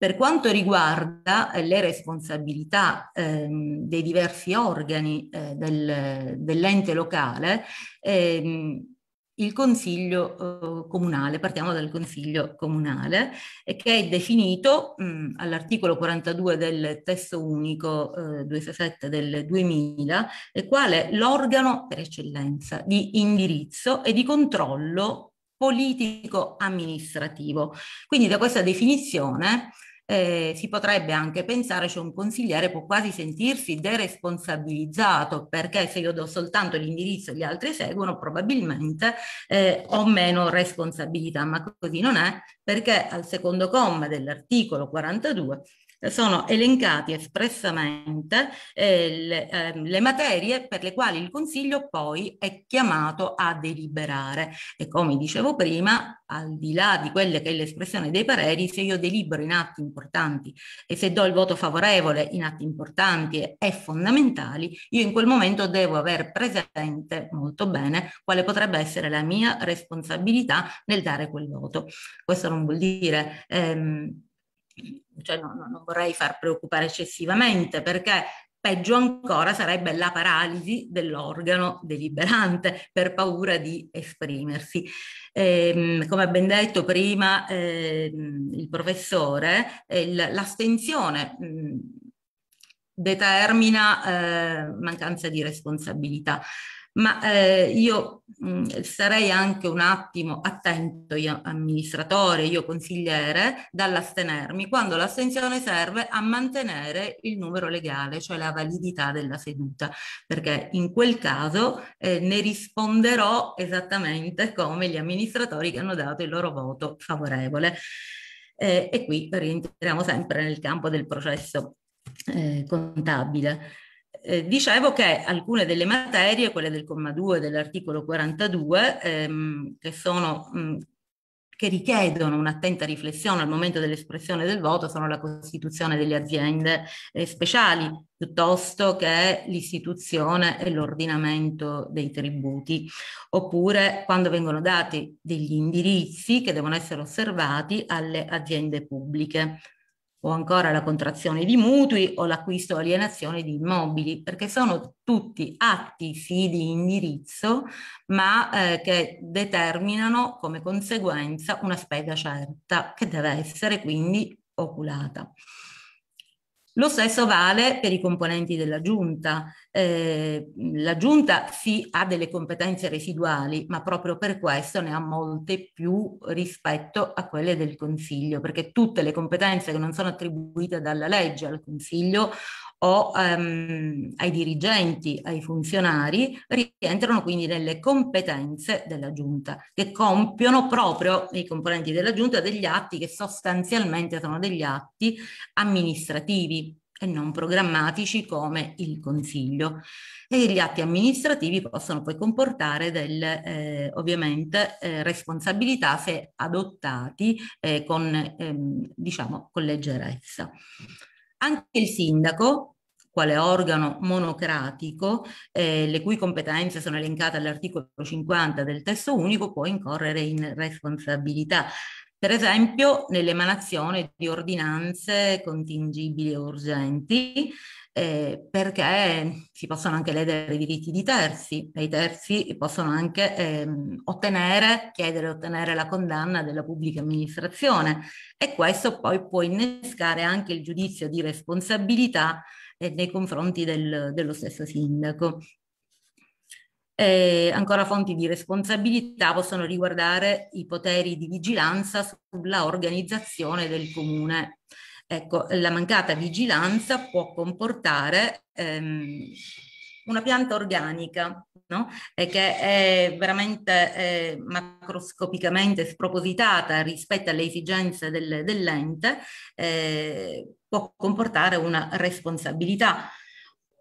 Per quanto riguarda eh, le responsabilità ehm, dei diversi organi del, dell'ente locale, ehm, il Consiglio eh, Comunale, partiamo dal Consiglio Comunale, eh, che è definito mh, all'articolo 42 del testo unico eh, 267 del 2000, quale l'organo per eccellenza di indirizzo e di controllo politico amministrativo. Quindi da questa definizione eh, si potrebbe anche pensare, cioè un consigliere può quasi sentirsi deresponsabilizzato perché se io do soltanto l'indirizzo e gli altri seguono probabilmente eh, ho meno responsabilità, ma così non è perché al secondo comma dell'articolo 42 sono elencati espressamente eh, le, eh, le, materie per le quali il Consiglio poi è chiamato a deliberare. E come dicevo prima, al di là di quelle che è l'espressione dei pareri, se io delibero in atti importanti e se do il voto favorevole in atti importanti e fondamentali, io in quel momento devo aver presente molto bene quale potrebbe essere la mia responsabilità nel dare quel voto. Questo non vuol dire... Ehm, cioè no, no, non vorrei far preoccupare eccessivamente perché peggio ancora sarebbe la paralisi dell'organo deliberante per paura di esprimersi. Eh, come ben detto prima eh, il professore, eh, l'astensione mm, determina eh, mancanza di responsabilità ma eh, io mh, mm, sarei anche un attimo attento, io amministratore, io consigliere, dall'astenermi quando l'astensione serve a mantenere il numero legale, cioè la validità della seduta, perché in quel caso eh, ne risponderò esattamente come gli amministratori che hanno dato il loro voto favorevole. Eh, e qui rientriamo sempre nel campo del processo eh, contabile. Eh, dicevo che alcune delle materie, quelle del comma 2 dell'articolo 42, ehm, che, sono, mh, che richiedono un'attenta riflessione al momento dell'espressione del voto, sono la costituzione delle aziende eh, speciali, piuttosto che l'istituzione e l'ordinamento dei tributi, oppure quando vengono dati degli indirizzi che devono essere osservati alle aziende pubbliche o ancora la contrazione di mutui o l'acquisto o alienazione di immobili, perché sono tutti atti sì di indirizzo, ma eh, che determinano come conseguenza una spesa certa che deve essere quindi oculata. Lo stesso vale per i componenti della giunta. Eh, la giunta sì, ha delle competenze residuali, ma proprio per questo ne ha molte più rispetto a quelle del Consiglio, perché tutte le competenze che non sono attribuite dalla legge al Consiglio o um, ai dirigenti, ai funzionari, rientrano quindi nelle competenze della giunta, che compiono proprio i componenti della giunta degli atti che sostanzialmente sono degli atti amministrativi e non programmatici come il Consiglio. E gli atti amministrativi possono poi comportare delle, eh, ovviamente eh, responsabilità se adottati eh, con, ehm, diciamo, con leggerezza. Anche il sindaco, quale organo monocratico, eh, le cui competenze sono elencate all'articolo 50 del testo unico, può incorrere in responsabilità. Per esempio nell'emanazione di ordinanze contingibili e urgenti, eh, perché ehm, si possono anche ledere i diritti di terzi e i terzi possono anche ehm, ottenere, chiedere e ottenere la condanna della pubblica amministrazione e questo poi può innescare anche il giudizio di responsabilità eh, nei confronti del, dello stesso sindaco. Eh, ancora fonti di responsabilità possono riguardare i poteri di vigilanza sulla organizzazione del comune Ecco, la mancata vigilanza può comportare ehm, una pianta organica no? che è veramente eh, macroscopicamente spropositata rispetto alle esigenze del, dell'ente, eh, può comportare una responsabilità.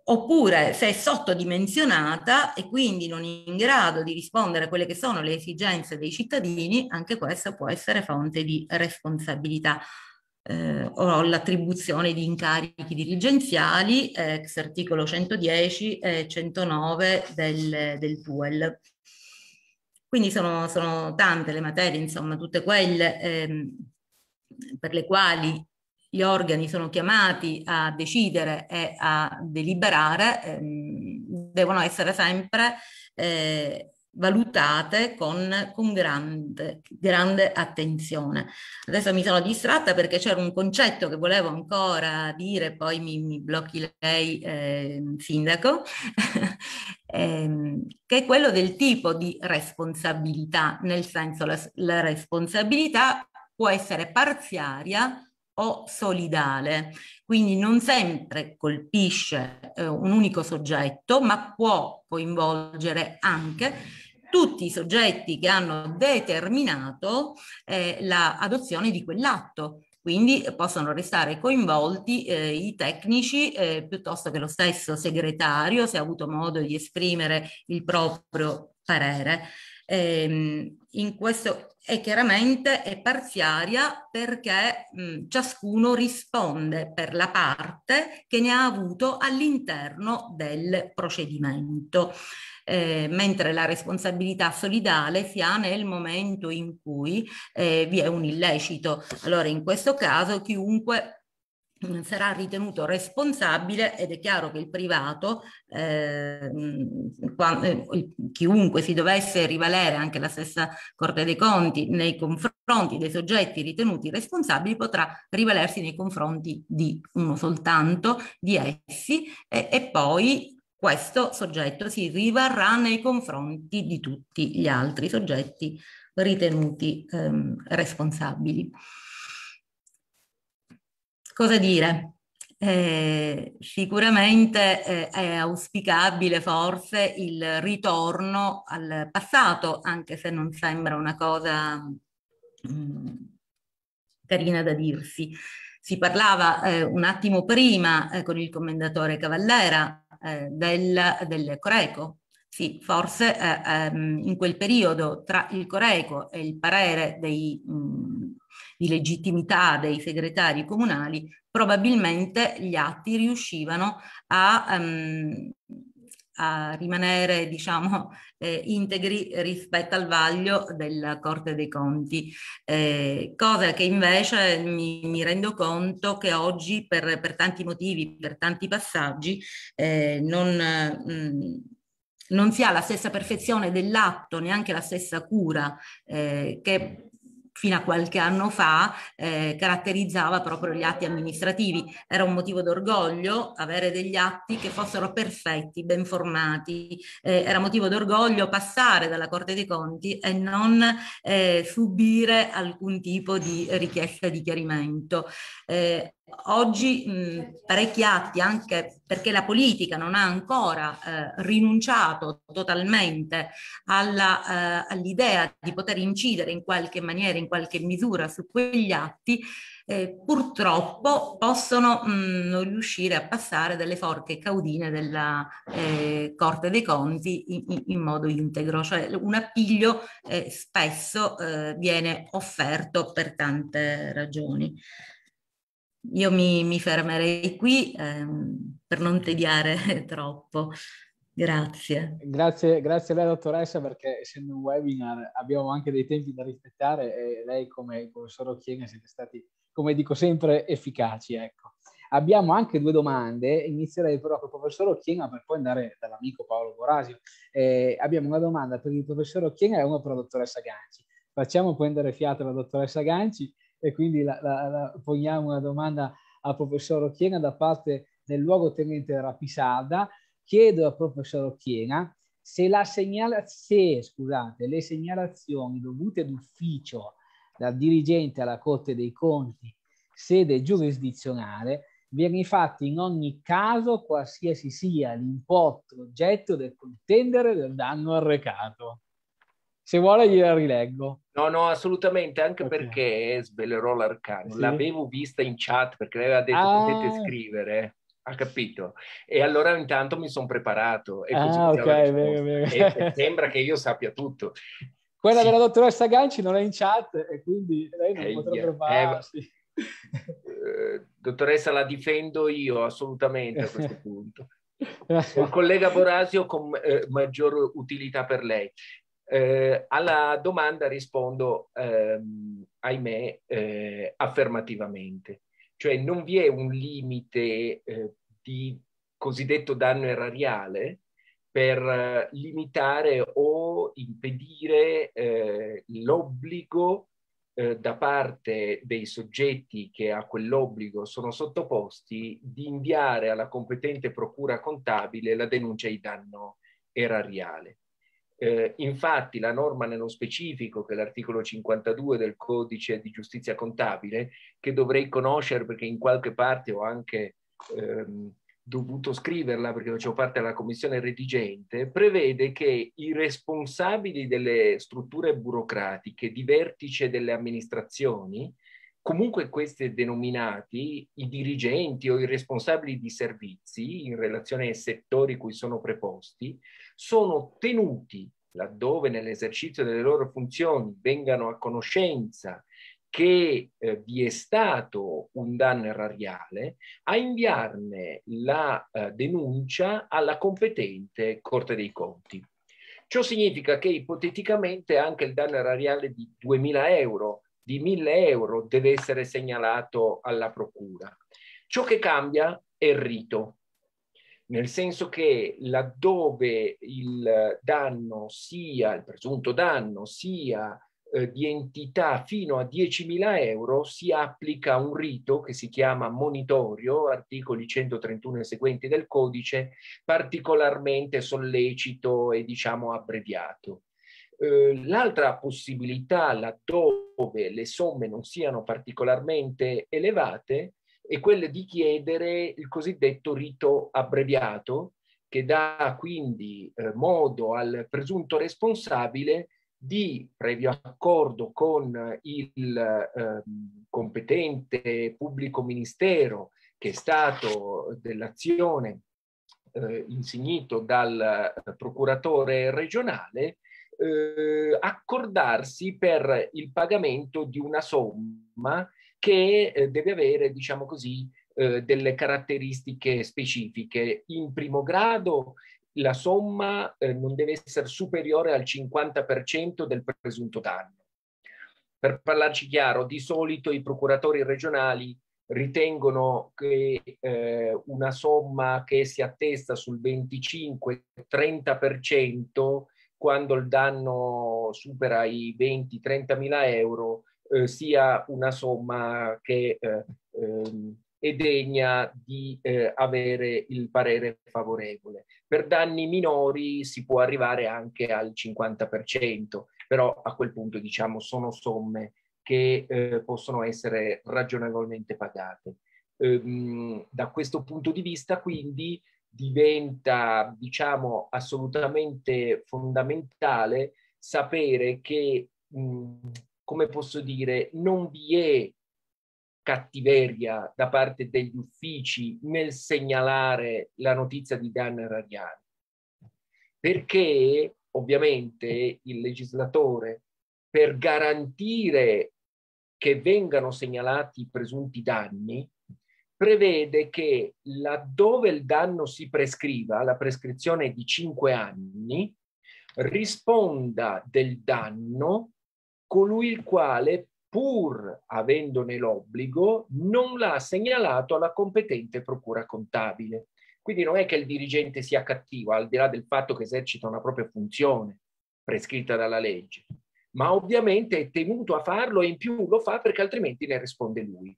Oppure se è sottodimensionata e quindi non in grado di rispondere a quelle che sono le esigenze dei cittadini, anche questa può essere fonte di responsabilità eh, o l'attribuzione di incarichi dirigenziali ex articolo 110 e 109 del, del TUEL. Quindi sono, sono, tante le materie, insomma, tutte quelle ehm, per le quali gli organi sono chiamati a decidere e a deliberare, ehm, devono essere sempre eh, valutate con, con grande, grande, attenzione. Adesso mi sono distratta perché c'era un concetto che volevo ancora dire, poi mi, mi blocchi lei, eh, sindaco, ehm, che è quello del tipo di responsabilità, nel senso la, la responsabilità può essere parziaria, o solidale, quindi non sempre colpisce eh, un unico soggetto, ma può coinvolgere anche tutti i soggetti che hanno determinato eh, l'adozione di quell'atto. Quindi possono restare coinvolti eh, i tecnici eh, piuttosto che lo stesso segretario se ha avuto modo di esprimere il proprio parere. Ehm, in questo è chiaramente è parziaria perché mh, ciascuno risponde per la parte che ne ha avuto all'interno del procedimento eh, mentre la responsabilità solidale si ha nel momento in cui eh, vi è un illecito. Allora in questo caso chiunque mm, sarà ritenuto responsabile ed è chiaro che il privato, eh, mm, eh chiunque si dovesse rivalere, anche la stessa Corte dei Conti, nei confronti dei soggetti ritenuti responsabili, potrà rivalersi nei confronti di uno soltanto, di essi, e, e poi questo soggetto si rivarrà nei confronti di tutti gli altri soggetti ritenuti ehm, responsabili. Cosa dire? Eh, sicuramente eh, è auspicabile forse il ritorno al passato, anche se non sembra una cosa mh, mm, carina da dirsi. Si parlava eh, un attimo prima eh, con il commendatore Cavallera eh, del, del Coreco. Sì, forse eh, ehm, in quel periodo tra il Coreco e il parere dei, mh, di legittimità dei segretari comunali, probabilmente gli atti riuscivano a, ehm, a rimanere diciamo, eh, integri rispetto al vaglio della Corte dei Conti, eh, cosa che invece mi, mi, rendo conto che oggi per, per tanti motivi, per tanti passaggi, eh, non, mh, mm, non si ha la stessa perfezione dell'atto, neanche la stessa cura eh, che fino a qualche anno fa eh, caratterizzava proprio gli atti amministrativi. Era un motivo d'orgoglio avere degli atti che fossero perfetti, ben formati. Eh, era motivo d'orgoglio passare dalla Corte dei Conti e non eh, subire alcun tipo di richiesta di chiarimento. Eh, oggi mh, parecchi atti, anche perché la politica non ha ancora eh, rinunciato totalmente alla, eh, all'idea di poter incidere in qualche maniera, in qualche misura su quegli atti, eh, purtroppo possono mh, non riuscire a passare dalle forche caudine della eh, Corte dei Conti in, in, modo integro, cioè un appiglio eh, spesso eh, viene offerto per tante ragioni io mi, mi fermerei qui ehm, per non tediare troppo. Grazie. Grazie, grazie a lei dottoressa perché essendo un webinar abbiamo anche dei tempi da rispettare e lei come il professor Occhiena siete stati, come dico sempre, efficaci. Ecco. Abbiamo anche due domande, inizierei però col professor Occhiena per poi andare dall'amico Paolo Borasio. Eh, abbiamo una domanda per il professor Occhiena e una per la dottoressa Ganci. Facciamo prendere fiato la dottoressa Ganci e quindi la, la, la, poniamo una domanda al professor Occhiena da parte del luogotenente Rapisarda. Chiedo al professor Occhiena se, segnala, se scusate, le segnalazioni dovute d'ufficio dal dirigente alla Corte dei Conti, sede giurisdizionale, viene infatti in ogni caso qualsiasi sia l'importo oggetto del contendere del danno arrecato se vuole gliela rileggo. No, no, assolutamente, anche okay. perché svelerò l'arcano. Sì. L'avevo vista in chat perché lei aveva detto ah. potete scrivere. Ha capito. E allora intanto mi sono preparato. E così ah, okay, bene, bene. sembra che io sappia tutto. Quella sì. della dottoressa Ganci non è in chat e quindi lei non eh, potrà prepararsi. Eh, eh, dottoressa, la difendo io assolutamente a questo punto. Il collega Borasio con eh, maggior utilità per lei. Eh, alla domanda rispondo, ehm, ahimè, eh, affermativamente. Cioè non vi è un limite eh, di cosiddetto danno erariale per eh, limitare o impedire eh, l'obbligo eh, da parte dei soggetti che a quell'obbligo sono sottoposti di inviare alla competente procura contabile la denuncia di danno erariale. Eh, infatti la norma nello specifico, che è l'articolo 52 del codice di giustizia contabile, che dovrei conoscere perché in qualche parte ho anche ehm, dovuto scriverla perché facevo parte della commissione redigente, prevede che i responsabili delle strutture burocratiche di vertice delle amministrazioni, comunque questi denominati, i dirigenti o i responsabili di servizi in relazione ai settori cui sono preposti, sono tenuti, laddove nell'esercizio delle loro funzioni vengano a conoscenza che eh, vi è stato un danno erariale, a inviarne la eh, denuncia alla competente Corte dei Conti. Ciò significa che ipoteticamente anche il danno erariale di 2.000 euro, di 1.000 euro, deve essere segnalato alla Procura. Ciò che cambia è il rito nel senso che laddove il danno sia, il presunto danno sia eh, di entità fino a 10.000 euro, si applica un rito che si chiama monitorio, articoli 131 e seguenti del codice, particolarmente sollecito e diciamo abbreviato. Eh, l'altra possibilità, laddove le somme non siano particolarmente elevate, è quella di chiedere il cosiddetto rito abbreviato, che dà quindi eh, modo al presunto responsabile di, previo accordo con il eh, competente pubblico ministero che è stato dell'azione eh, insignito dal eh, procuratore regionale, eh, accordarsi per il pagamento di una somma che eh, deve avere, diciamo così, eh, delle caratteristiche specifiche. In primo grado la somma eh, non deve essere superiore al 50% del presunto danno. Per parlarci chiaro, di solito i procuratori regionali ritengono che eh, una somma che si attesta sul 25-30% quando il danno supera i 20-30 mila euro eh, sia una somma che eh, ehm, è degna di eh, avere il parere favorevole. Per danni minori si può arrivare anche al 50%, però a quel punto diciamo sono somme che eh, possono essere ragionevolmente pagate. Ehm, da questo punto di vista quindi diventa diciamo assolutamente fondamentale sapere che mh, come posso dire, non vi è cattiveria da parte degli uffici nel segnalare la notizia di danno erariale, perché ovviamente il legislatore per garantire che vengano segnalati i presunti danni, prevede che laddove il danno si prescriva, la prescrizione è di 5 anni, risponda del danno colui il quale, pur avendone l'obbligo, non l'ha segnalato alla competente procura contabile. Quindi non è che il dirigente sia cattivo, al di là del fatto che esercita una propria funzione prescritta dalla legge, ma ovviamente è tenuto a farlo e in più lo fa perché altrimenti ne risponde lui.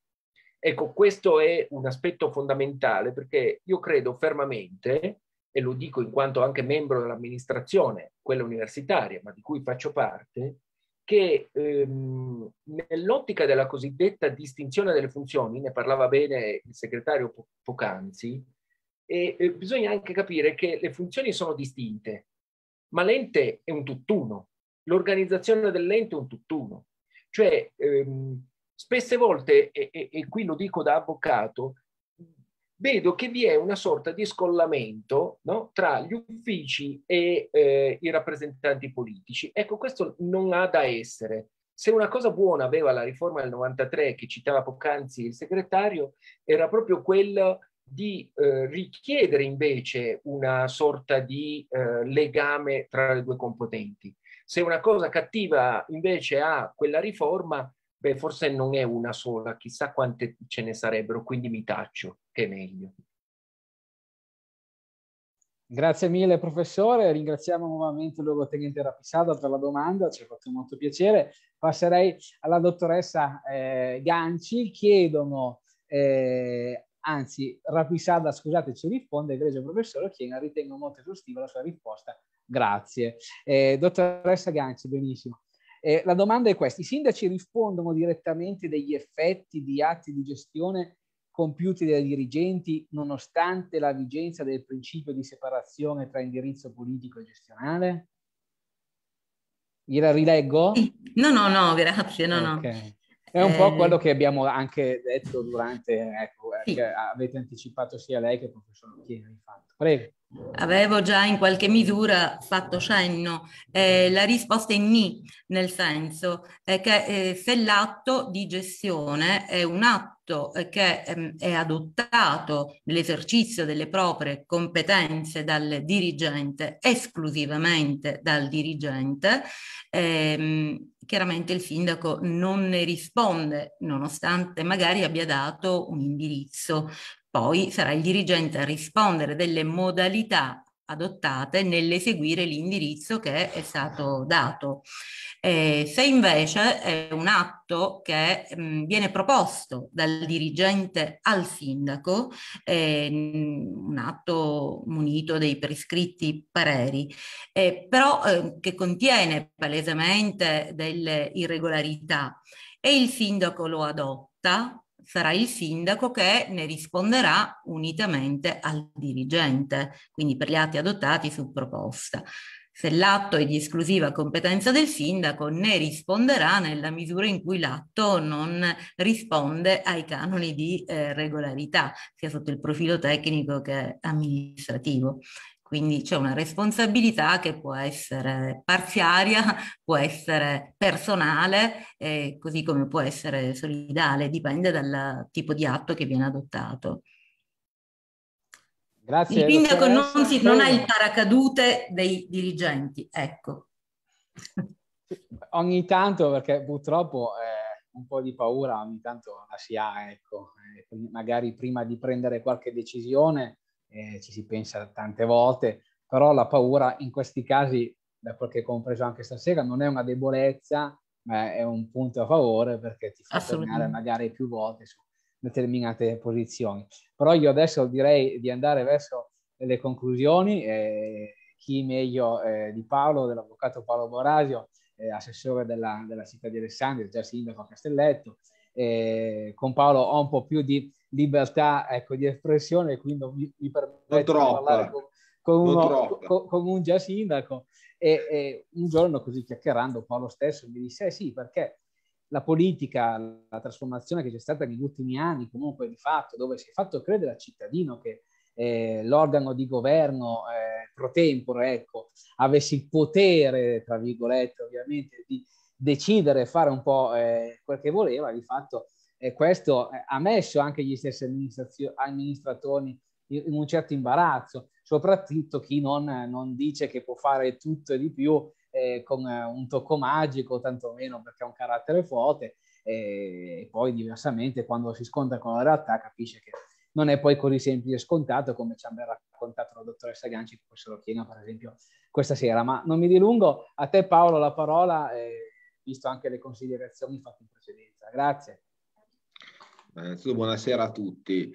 Ecco, questo è un aspetto fondamentale perché io credo fermamente, e lo dico in quanto anche membro dell'amministrazione, quella universitaria, ma di cui faccio parte, che ehm, nell'ottica della cosiddetta distinzione delle funzioni, ne parlava bene il segretario Pocanzi, e, eh, bisogna anche capire che le funzioni sono distinte, ma l'ente è un tutt'uno, l'organizzazione dell'ente è un tutt'uno. Cioè, ehm, spesse volte, e, e, e qui lo dico da avvocato, vedo che vi è una sorta di scollamento no, tra gli uffici e eh, i rappresentanti politici. Ecco, questo non ha da essere. Se una cosa buona aveva la riforma del 93 che citava poc'anzi il segretario, era proprio quella di eh, richiedere invece una sorta di eh, legame tra le due componenti. Se una cosa cattiva invece ha quella riforma, Beh, forse non è una sola, chissà quante ce ne sarebbero, quindi mi taccio, che è meglio. Grazie mille professore, ringraziamo nuovamente il luogotenente Rapisada per la domanda, ci ha fatto molto piacere. Passerei alla dottoressa eh, Ganci, chiedono, eh, anzi Rapisada scusate ci risponde, egregio professore Chiena ritengo molto esaustiva la sua risposta, grazie. Eh, dottoressa Ganci, benissimo. Eh, la domanda è questa, i sindaci rispondono direttamente degli effetti di atti di gestione compiuti dai dirigenti nonostante la vigenza del principio di separazione tra indirizzo politico e gestionale? Gliela rileggo? No, no, no, grazie, no, okay. no. È un eh... po' quello che abbiamo anche detto durante, ecco, sì. Eh, avete anticipato sia lei che il professor Chiesa, infatti. Prego. Avevo già in qualche misura fatto cenno, eh, la risposta è ni, nel senso che eh, se l'atto di gestione è un atto che ehm, è adottato nell'esercizio delle proprie competenze dal dirigente, esclusivamente dal dirigente, ehm, chiaramente il sindaco non ne risponde, nonostante magari abbia dato un indirizzo poi sarà il dirigente a rispondere delle modalità adottate nell'eseguire l'indirizzo che è stato dato. Eh, se invece è un atto che mh, mm, viene proposto dal dirigente al sindaco, eh, un atto munito dei prescritti pareri, eh, però eh, che contiene palesemente delle irregolarità e il sindaco lo adotta, sarà il sindaco che ne risponderà unitamente al dirigente, quindi per gli atti adottati su proposta. Se l'atto è di esclusiva competenza del sindaco, ne risponderà nella misura in cui l'atto non risponde ai canoni di eh, regolarità, sia sotto il profilo tecnico che amministrativo. Quindi c'è una responsabilità che può essere parziaria, può essere personale, eh, così come può essere solidale, dipende dal tipo di atto che viene adottato. Grazie, il sindaco non, si, non, ha il paracadute dei dirigenti, ecco. Ogni tanto, perché purtroppo eh, un po' di paura ogni tanto la si ha, ecco. Eh, magari prima di prendere qualche decisione eh, ci si pensa tante volte, però la paura in questi casi, da quel che ho compreso anche stasera, non è una debolezza, ma è un punto a favore perché ti fa tornare magari più volte su determinate posizioni. Però io adesso direi di andare verso le conclusioni. Eh, chi meglio eh, di Paolo, dell'avvocato Paolo Borasio, eh, assessore della, della città di Alessandria, già sindaco a Castelletto, eh, con Paolo ho un po' più di libertà ecco, di espressione, quindi mi, mi permetto di parlare con, con, uno, con, con, un già sindaco. E, e, un giorno così chiacchierando Paolo stesso mi disse, eh sì, perché la politica, la trasformazione che c'è stata negli ultimi anni, comunque di fatto, dove si è fatto credere al cittadino che eh, l'organo di governo eh, pro tempore, ecco, avesse il potere, tra virgolette, ovviamente, di decidere e fare un po' eh, quel che voleva, di fatto eh, questo ha messo anche gli stessi amministratori in un certo imbarazzo, soprattutto chi non, non dice che può fare tutto e di più eh, con eh, un tocco magico, tantomeno perché ha un carattere forte, e poi diversamente quando si scontra con la realtà capisce che non è poi così semplice e scontato come ci ha raccontato la dottoressa Ganci, che poi se lo chiedo per esempio questa sera. Ma non mi dilungo, a te Paolo la parola. Eh, visto anche le considerazioni fatte in precedenza. Grazie. Innanzitutto eh, buonasera a tutti.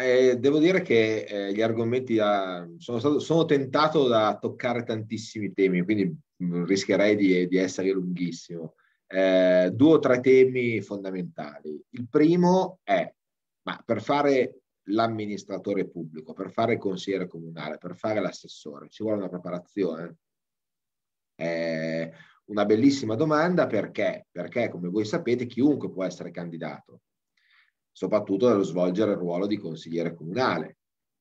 Eh, devo dire che eh, gli argomenti ah, sono, stato, sono tentato da toccare tantissimi temi, quindi mm, rischierei di, di, essere lunghissimo. Eh, due o tre temi fondamentali. Il primo è, ma per fare l'amministratore pubblico, per fare il consigliere comunale, per fare l'assessore, ci vuole una preparazione. Eh, una bellissima domanda perché? Perché, come voi sapete, chiunque può essere candidato, soprattutto nello svolgere il ruolo di consigliere comunale.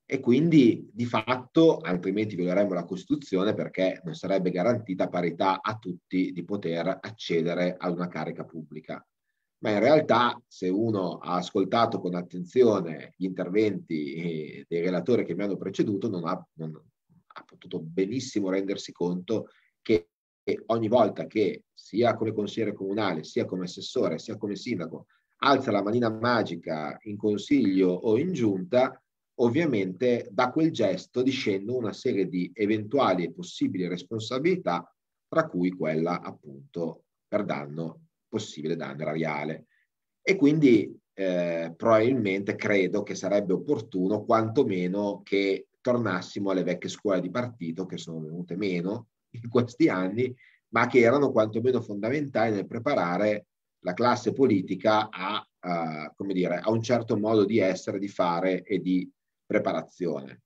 E quindi, di fatto, altrimenti violeremmo la Costituzione perché non sarebbe garantita parità a tutti di poter accedere ad una carica pubblica ma in realtà se uno ha ascoltato con attenzione gli interventi eh, dei relatori che mi hanno preceduto non ha, non ha, potuto benissimo rendersi conto che e ogni volta che sia come consigliere comunale, sia come assessore, sia come sindaco, alza la manina magica in consiglio o in giunta, ovviamente da quel gesto discendono una serie di eventuali e possibili responsabilità, tra cui quella appunto per danno, possibile danno erariale. E quindi eh, probabilmente credo che sarebbe opportuno quantomeno che tornassimo alle vecchie scuole di partito che sono venute meno, in questi anni, ma che erano quantomeno fondamentali nel preparare la classe politica a, uh, come dire, a un certo modo di essere, di fare e di preparazione.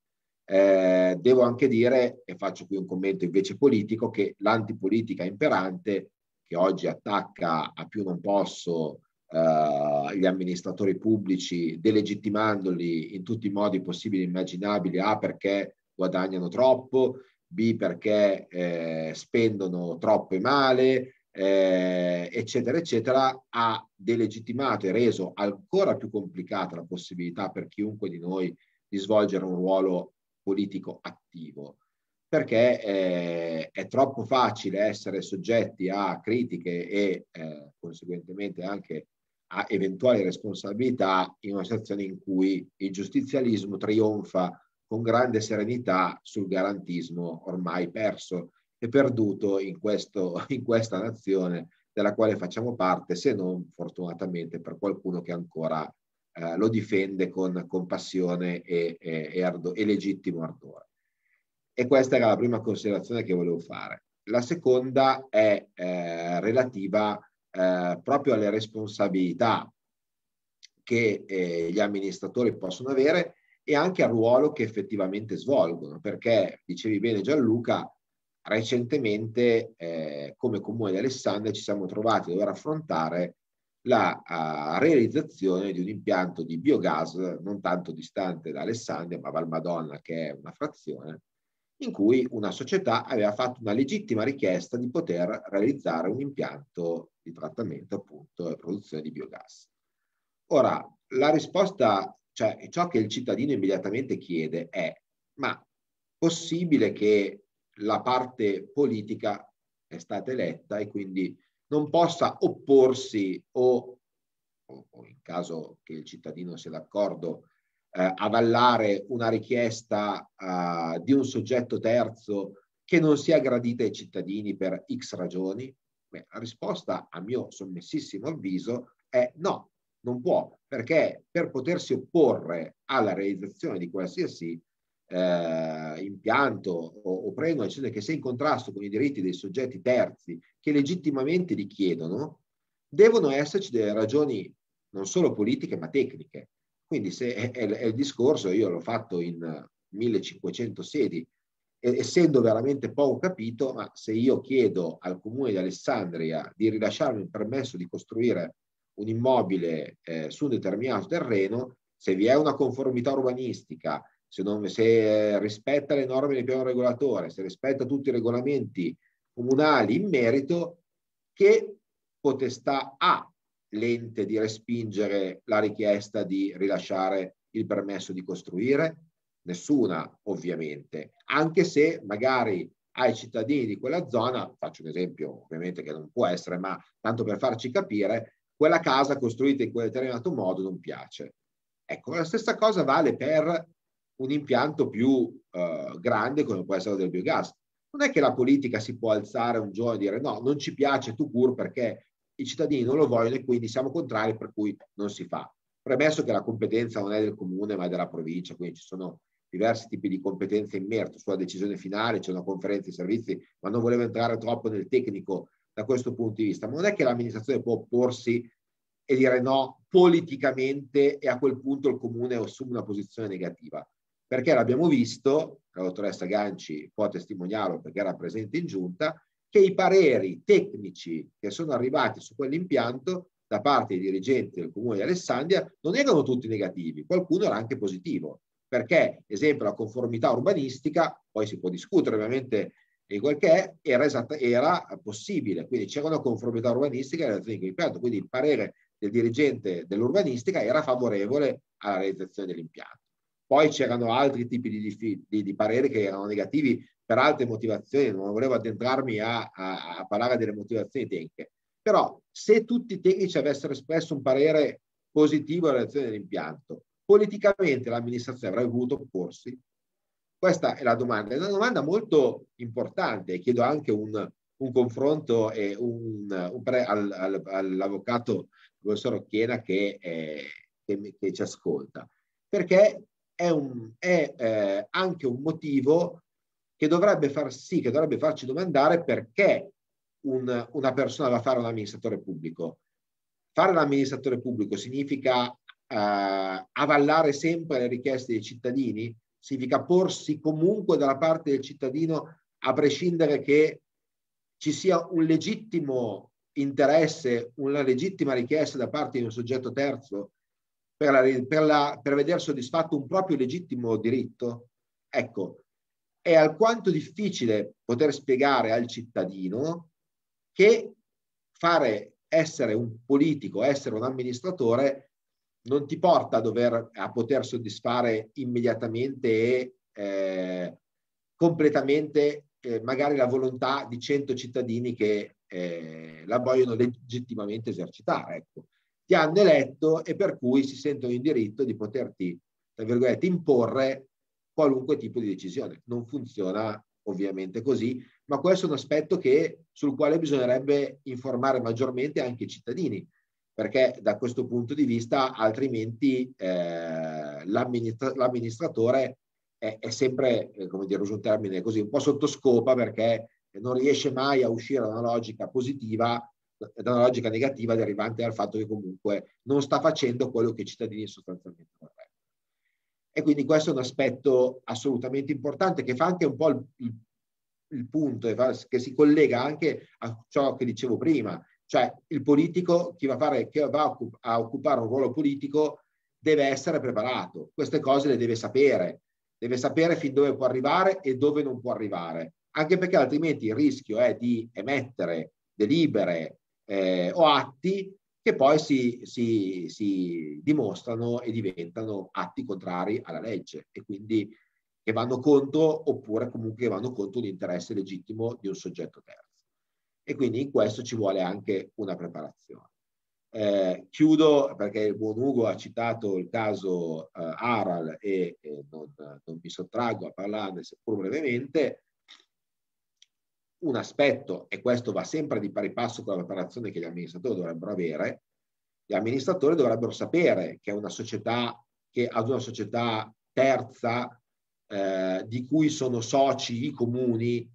Eh, devo anche dire, e faccio qui un commento invece politico, che l'antipolitica imperante, che oggi attacca a più non posso eh, gli amministratori pubblici, delegittimandoli in tutti i modi possibili e immaginabili, ah perché guadagnano troppo, B perché eh, spendono troppo male, eh, eccetera, eccetera, ha delegittimato e reso ancora più complicata la possibilità per chiunque di noi di svolgere un ruolo politico attivo, perché eh, è troppo facile essere soggetti a critiche e eh, conseguentemente anche a eventuali responsabilità in una situazione in cui il giustizialismo trionfa con grande serenità sul garantismo ormai perso e perduto in, questo, in questa nazione della quale facciamo parte, se non fortunatamente per qualcuno che ancora eh, lo difende con, compassione e, e, e, ardo, e, legittimo ardore. E questa era la prima considerazione che volevo fare. La seconda è eh, relativa eh, proprio alle responsabilità che eh, gli amministratori possono avere e anche al ruolo che effettivamente svolgono, perché dicevi bene Gianluca, recentemente eh, come Comune di Alessandria ci siamo trovati a dover affrontare la uh, realizzazione di un impianto di biogas non tanto distante da Alessandria, ma Val Madonna che è una frazione, in cui una società aveva fatto una legittima richiesta di poter realizzare un impianto di trattamento appunto e produzione di biogas. Ora, la risposta cioè, ciò che il cittadino immediatamente chiede è, ma possibile che la parte politica è stata eletta e quindi non possa opporsi o, o in caso che il cittadino sia d'accordo, eh, avallare una richiesta eh, di un soggetto terzo che non sia gradita ai cittadini per X ragioni? Beh, la risposta, a mio sommessissimo avviso, è no, non può, perché per potersi opporre alla realizzazione di qualsiasi eh, impianto o, o prendo eccetera, che sia in contrasto con i diritti dei soggetti terzi che legittimamente li chiedono, devono esserci delle ragioni non solo politiche ma tecniche. Quindi se è, è, è il discorso, io l'ho fatto in 1500 sedi, essendo veramente poco capito, ma se io chiedo al comune di Alessandria di rilasciarmi il permesso di costruire un immobile eh, su un determinato terreno, se vi è una conformità urbanistica, se, non, se eh, rispetta le norme del piano regolatore, se rispetta tutti i regolamenti comunali in merito, che potestà ha l'ente di respingere la richiesta di rilasciare il permesso di costruire? Nessuna, ovviamente, anche se magari ai cittadini di quella zona, faccio un esempio ovviamente che non può essere, ma tanto per farci capire, quella casa costruita in quel determinato modo non piace. Ecco, la stessa cosa vale per un impianto più eh, grande come può essere del biogas. Non è che la politica si può alzare un giorno e dire no, non ci piace tu pur perché i cittadini non lo vogliono e quindi siamo contrari per cui non si fa. Premesso che la competenza non è del comune ma è della provincia, quindi ci sono diversi tipi di competenze in merito sulla decisione finale, c'è una conferenza di servizi, ma non volevo entrare troppo nel tecnico da questo punto di vista. Ma non è che l'amministrazione può opporsi e dire no politicamente e a quel punto il comune assume una posizione negativa. Perché l'abbiamo visto, la dottoressa Ganci può testimoniarlo perché era presente in giunta, che i pareri tecnici che sono arrivati su quell'impianto da parte dei dirigenti del comune di Alessandria non erano tutti negativi, qualcuno era anche positivo perché, esempio, la conformità urbanistica, poi si può discutere ovviamente e quel che era, esatta, era possibile, quindi c'era una conformità urbanistica alla realizzazione dell'impianto, quindi il parere del dirigente dell'urbanistica era favorevole alla realizzazione dell'impianto. Poi c'erano altri tipi di, di, di, pareri che erano negativi per altre motivazioni, non volevo addentrarmi a, a, a parlare delle motivazioni tecniche, però se tutti i tecnici avessero espresso un parere positivo alla realizzazione dell'impianto, politicamente l'amministrazione avrebbe dovuto opporsi questa è la domanda, è una domanda molto importante, chiedo anche un, un confronto e un, un pre, al, al, all'avvocato professor Occhiena che, eh, che, che, ci ascolta, perché è, un, è eh, anche un motivo che dovrebbe far sì, che dovrebbe farci domandare perché un, una persona va a fare un amministratore pubblico. Fare l'amministratore pubblico significa eh, avallare sempre le richieste dei cittadini? significa porsi comunque dalla parte del cittadino a prescindere che ci sia un legittimo interesse, una legittima richiesta da parte di un soggetto terzo per, la, per, la, per veder soddisfatto un proprio legittimo diritto, ecco, è alquanto difficile poter spiegare al cittadino che fare essere un politico, essere un amministratore non ti porta a, dover, a poter soddisfare immediatamente e eh, completamente eh, magari la volontà di 100 cittadini che eh, la vogliono legittimamente esercitare. Ecco. Ti hanno eletto e per cui si sentono in diritto di poterti, tra virgolette, imporre qualunque tipo di decisione. Non funziona ovviamente così, ma questo è un aspetto che, sul quale bisognerebbe informare maggiormente anche i cittadini, perché da questo punto di vista altrimenti eh, l'amministra- l'amministratore è, è, sempre, eh, come dire, uso un termine così, un po' sottoscopa perché non riesce mai a uscire da una logica positiva da una logica negativa derivante dal fatto che comunque non sta facendo quello che i cittadini sostanzialmente vorrebbero. E quindi questo è un aspetto assolutamente importante che fa anche un po' il, il, il punto, che si collega anche a ciò che dicevo prima, cioè il politico, chi va, a, fare, chi va a occupare un ruolo politico, deve essere preparato. Queste cose le deve sapere. Deve sapere fin dove può arrivare e dove non può arrivare. Anche perché altrimenti il rischio è di emettere delibere eh, o atti che poi si, si, si, dimostrano e diventano atti contrari alla legge e quindi che vanno contro oppure comunque che vanno contro l'interesse legittimo di un soggetto terzo e quindi in questo ci vuole anche una preparazione. Eh, chiudo perché il buon Ugo ha citato il caso eh, Aral e, eh, non, non, mi sottraggo a parlarne seppur brevemente. Un aspetto, e questo va sempre di pari passo con la preparazione che gli amministratori dovrebbero avere, gli amministratori dovrebbero sapere che, una società, che ad una società terza eh, di cui sono soci i comuni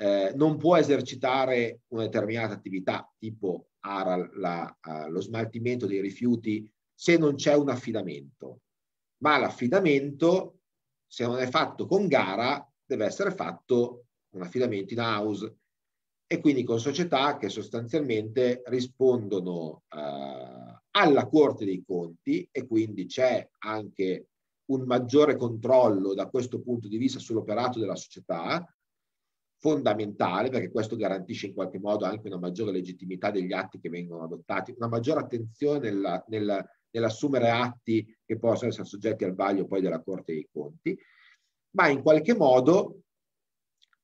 eh, non può esercitare una determinata attività, tipo ARA, la, uh, lo smaltimento dei rifiuti, se non c'è un affidamento. Ma l'affidamento, se non è fatto con gara, deve essere fatto un affidamento in house e quindi con società che sostanzialmente rispondono eh, alla Corte dei Conti e quindi c'è anche un maggiore controllo da questo punto di vista sull'operato della società fondamentale perché questo garantisce in qualche modo anche una maggiore legittimità degli atti che vengono adottati, una maggiore attenzione nella, nella, nell'assumere atti che possono essere soggetti al vaglio poi della Corte dei Conti, ma in qualche modo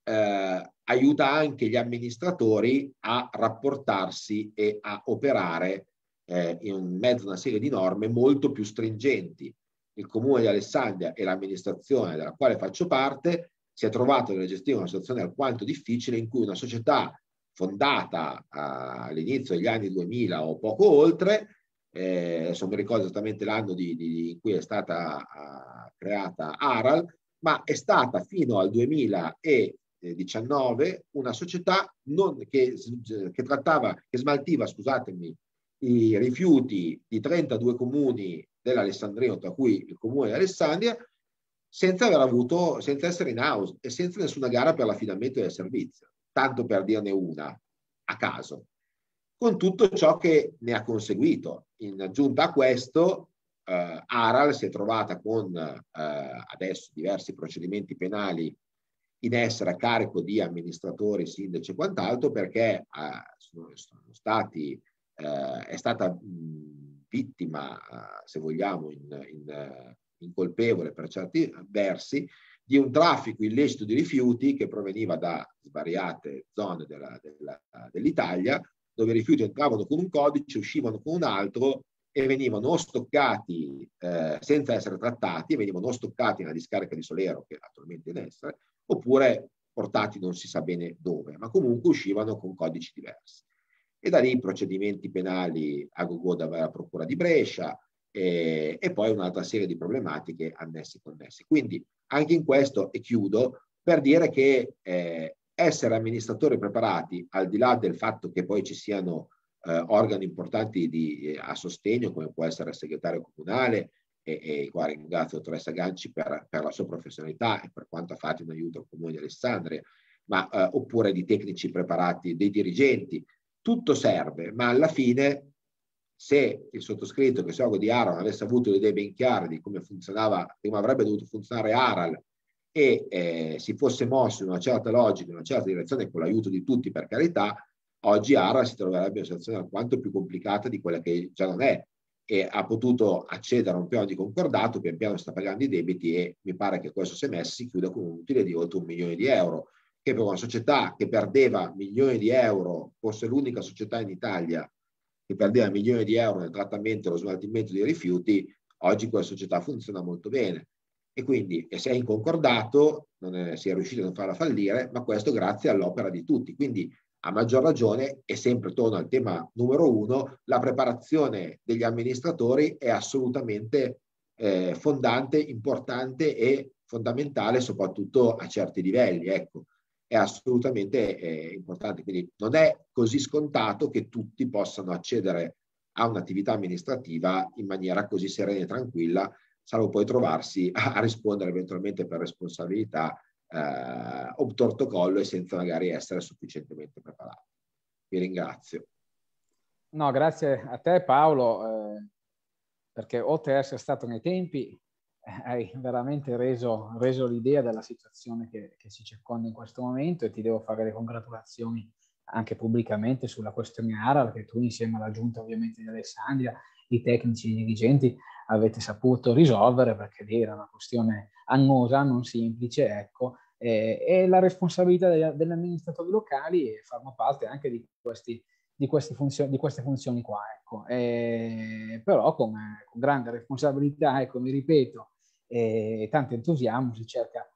eh, aiuta anche gli amministratori a rapportarsi e a operare eh, in mezzo a una serie di norme molto più stringenti. Il Comune di Alessandria e l'amministrazione della quale faccio parte si è trovato nella gestione una situazione alquanto difficile in cui una società fondata all'inizio degli anni 2000 o poco oltre, eh, adesso mi ricordo esattamente l'anno di, di, in cui è stata a, creata ARAL, ma è stata fino al 2019 una società che, che, trattava, che smaltiva, scusatemi, i rifiuti di 32 comuni dell'Alessandrino, tra cui il comune di Alessandria, senza, avuto, senza essere in house e senza nessuna gara per l'affidamento del servizio, tanto per dirne una a caso, con tutto ciò che ne ha conseguito. In aggiunta a questo, eh, Aral si è trovata con eh, adesso diversi procedimenti penali in essere a carico di amministratori, sindaci e quant'altro perché eh, sono, sono stati, eh, è stata mh, vittima, eh, se vogliamo, in, in incolpevole per certi versi, di un traffico illecito di rifiuti che proveniva da svariate zone della, della, dell'Italia, dove i rifiuti entravano con un codice, uscivano con un altro e venivano stoccati eh, senza essere trattati, venivano stoccati nella discarica di Solero, che è attualmente in essere, oppure portati non si sa bene dove, ma comunque uscivano con codici diversi. E da lì procedimenti penali a Gogò dalla Procura di Brescia, eh, e poi un'altra serie di problematiche annessi e connessi. Quindi anche in questo, e chiudo, per dire che eh, essere amministratori preparati, al di là del fatto che poi ci siano eh, organi importanti di, eh, a sostegno, come può essere il segretario comunale, e, e qua ringrazio Teresa Ganci per, per, la sua professionalità e per quanto ha fatto in aiuto al Comune di Alessandria, ma, eh, oppure di tecnici preparati, dei dirigenti, tutto serve, ma alla fine se il sottoscritto che sono di Aral avesse avuto le idee ben chiare di come funzionava, come avrebbe dovuto funzionare Aral e eh, si fosse mosso in una certa logica, in una certa direzione con l'aiuto di tutti per carità, oggi Aral si troverebbe in una situazione alquanto più complicata di quella che già non è e ha potuto accedere a un piano di concordato, pian piano sta pagando i debiti e mi pare che questo semestre si chiuda con un utile di oltre un milione di euro, che per una società che perdeva milioni di euro, fosse l'unica società in Italia che perdeva milioni di euro nel trattamento e lo smaltimento dei rifiuti, oggi quella società funziona molto bene. E quindi e si è inconcordato, non è, si è riuscito a non farla fallire, ma questo grazie all'opera di tutti. Quindi a maggior ragione, e sempre torno al tema numero uno, la preparazione degli amministratori è assolutamente eh, fondante, importante e fondamentale, soprattutto a certi livelli. Ecco è assolutamente eh, importante. Quindi non è così scontato che tutti possano accedere a un'attività amministrativa in maniera così serena e tranquilla, salvo poi trovarsi a, rispondere eventualmente per responsabilità eh, obtorto collo e senza magari essere sufficientemente preparati. Vi ringrazio. No, grazie a te Paolo, eh, perché a essere stato nei tempi, hai veramente reso, reso l'idea della situazione che, che, si circonda in questo momento e ti devo fare le congratulazioni anche pubblicamente sulla questione ARA, che tu insieme alla giunta ovviamente di Alessandria, i tecnici, i dirigenti avete saputo risolvere perché lì era una questione annosa, non semplice, ecco, e, e la responsabilità degli, degli, amministratori locali e fanno parte anche di, questi, di, funzio, di queste funzioni qua, ecco. E, però con, con grande responsabilità, ecco, mi ripeto, e tanto entusiasmo si cerca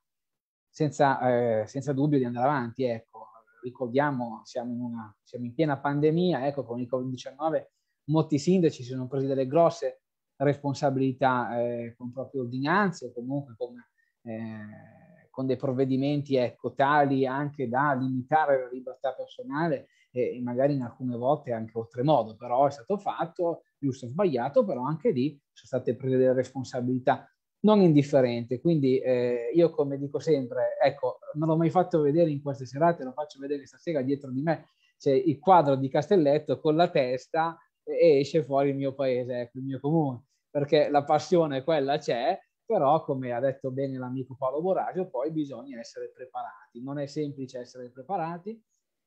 senza, eh, senza dubbio di andare avanti. Ecco. Ricordiamo, siamo in, una, siamo in piena pandemia, ecco, con il Covid-19 molti sindaci si sono presi delle grosse responsabilità eh, con proprie ordinanze o comunque con, eh, con dei provvedimenti ecco, tali anche da limitare la libertà personale e, magari in alcune volte anche oltremodo, però è stato fatto, giusto o sbagliato, però anche lì sono state prese delle responsabilità non indifferente. Quindi eh, io come dico sempre, ecco, non l'ho mai fatto vedere in queste serate, lo faccio vedere stasera dietro di me, c'è il quadro di Castelletto con la testa e esce fuori il mio paese, ecco, il mio comune, perché la passione quella c'è, però come ha detto bene l'amico Paolo Boragio, poi bisogna essere preparati. Non è semplice essere preparati.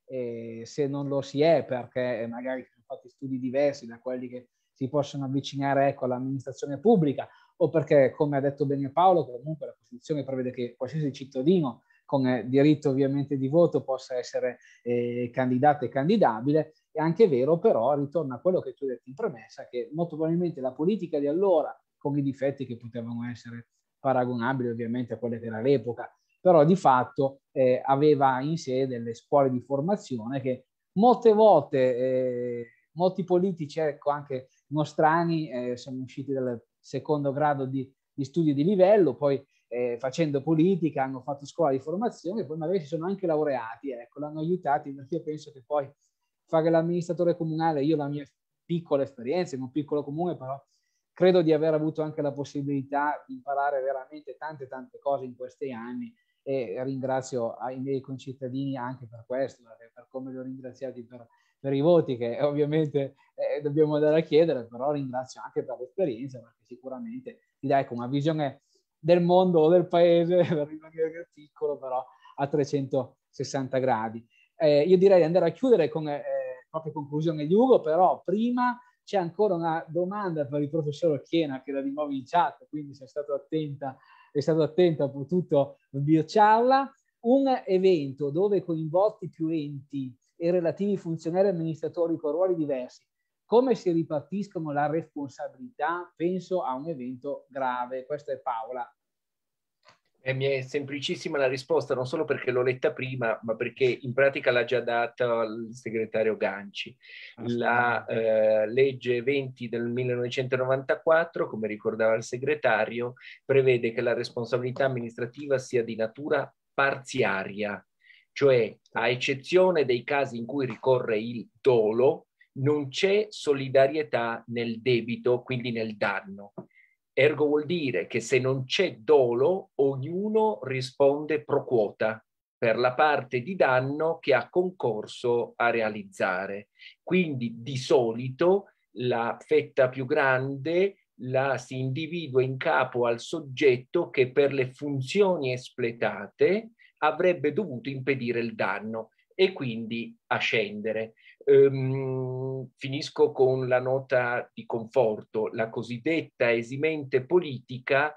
E se non lo si è perché magari sono fatti studi diversi da quelli che si possono avvicinare ecco, all'amministrazione pubblica o perché, come ha detto bene Paolo, comunque la Costituzione prevede che qualsiasi cittadino con eh, diritto ovviamente di voto possa essere eh, candidato e candidabile. È anche vero, però, ritorna a quello che tu hai detto in premessa, che molto probabilmente la politica di allora, con i difetti che potevano essere paragonabili ovviamente a quelle che era l'epoca, però di fatto eh, aveva in sé delle scuole di formazione che molte volte, eh, molti politici, ecco anche nostrani, eh, sono usciti dalle secondo grado di, di studio di livello, poi eh, facendo politica hanno fatto scuola di formazione, poi magari si sono anche laureati, ecco, l'hanno aiutati, perché io penso che poi fare l'amministratore comunale, io la mia piccola esperienza in un piccolo comune, però credo di aver avuto anche la possibilità di imparare veramente tante tante cose in questi anni e ringrazio ah, i miei concittadini anche per questo, eh, per come li ho ringraziati per per i voti che eh, ovviamente eh, dobbiamo andare a chiedere, però ringrazio anche per l'esperienza perché sicuramente ti dà ecco, una visione del mondo o del paese, per rimanere piccolo, però a 360 gradi. Eh, io direi di andare a chiudere con eh, proprio conclusione di Ugo, però prima c'è ancora una domanda per il professor Occhiena che era di nuovo in chat, quindi se è stato attenta, sei stato attento, ha potuto birciarla. Un evento dove coinvolti più enti e relativi funzionari amministratori con ruoli diversi, come si ripartiscono la responsabilità, penso a un evento grave. Questa è Paola. Eh, mi è semplicissima la risposta, non solo perché l'ho letta prima, ma perché in pratica l'ha già data il segretario Ganci. La eh, legge 20 del 1994, come ricordava il segretario, prevede che la responsabilità amministrativa sia di natura parziaria, cioè a eccezione dei casi in cui ricorre il dolo, non c'è solidarietà nel debito, quindi nel danno. Ergo vuol dire che se non c'è dolo, ognuno risponde pro quota per la parte di danno che ha concorso a realizzare. Quindi di solito la fetta più grande la si individua in capo al soggetto che per le funzioni espletate avrebbe dovuto impedire il danno e quindi ascendere. Ehm, finisco con la nota di conforto, la cosiddetta esimente politica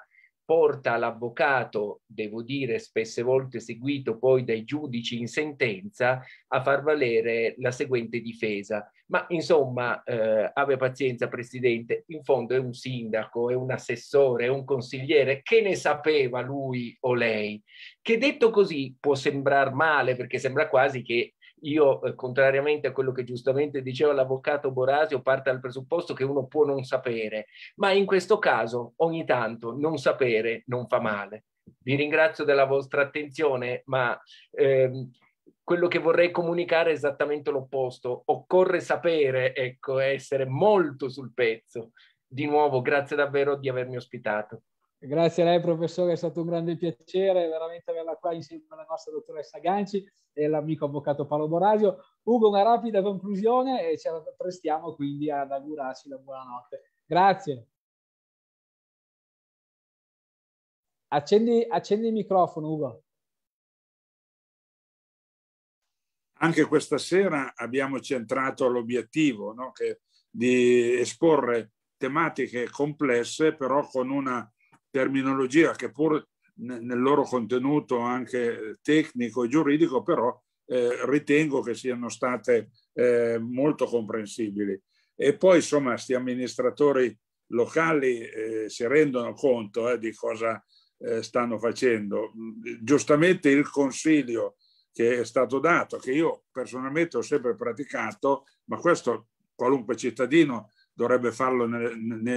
porta l'avvocato, devo dire spesse volte seguito poi dai giudici in sentenza, a far valere la seguente difesa. Ma insomma, eh, abbia pazienza Presidente, in fondo è un sindaco, è un assessore, è un consigliere, che ne sapeva lui o lei? Che detto così può sembrare male, perché sembra quasi che io, eh, contrariamente a quello che giustamente diceva l'avvocato Borasio, parte dal presupposto che uno può non sapere, ma in questo caso ogni tanto non sapere non fa male. Vi ringrazio della vostra attenzione, ma ehm, quello che vorrei comunicare è esattamente l'opposto. Occorre sapere, ecco, essere molto sul pezzo. Di nuovo, grazie davvero di avermi ospitato. Grazie a lei professore, è stato un grande piacere veramente averla qua insieme alla nostra dottoressa Ganci e l'amico avvocato Paolo Borasio. Ugo, una rapida conclusione e ci prestiamo quindi ad augurarci la buonanotte. Grazie. Accendi, accendi il microfono, Ugo. Anche questa sera abbiamo centrato l'obiettivo no? di esporre tematiche complesse, però con una terminologia che pur nel loro contenuto anche tecnico e giuridico, però eh, ritengo che siano state eh, molto comprensibili. E poi, insomma, questi amministratori locali eh, si rendono conto eh, di cosa eh, stanno facendo. Mm, giustamente il consiglio che è stato dato, che io personalmente ho sempre praticato, ma questo qualunque cittadino dovrebbe farlo nelle,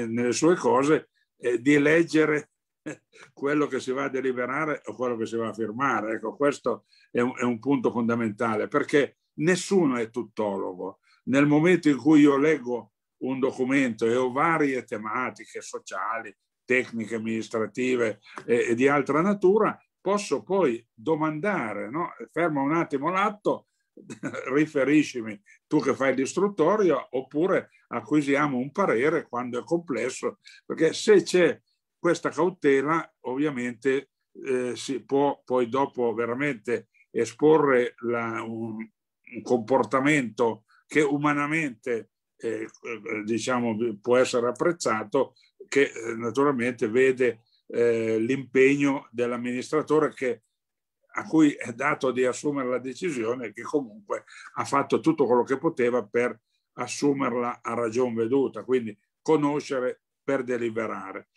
nelle sue cose, eh, di leggere quello che si va a deliberare o quello che si va a firmare. Ecco, questo è un, è un punto fondamentale perché nessuno è tuttologo. Nel momento in cui io leggo un documento e ho varie tematiche sociali, tecniche, amministrative e, e di altra natura, posso poi domandare, no? ferma un attimo l'atto riferiscimi tu che fai l'istruttorio oppure acquisiamo un parere quando è complesso, perché se c'è questa cautela ovviamente eh, si può poi dopo veramente esporre la, un, un, comportamento che umanamente eh, eh diciamo, può essere apprezzato, che eh, naturalmente vede eh, l'impegno dell'amministratore che a cui è dato di assumere la decisione che comunque ha fatto tutto quello che poteva per assumerla a ragion veduta, quindi conoscere per deliberare.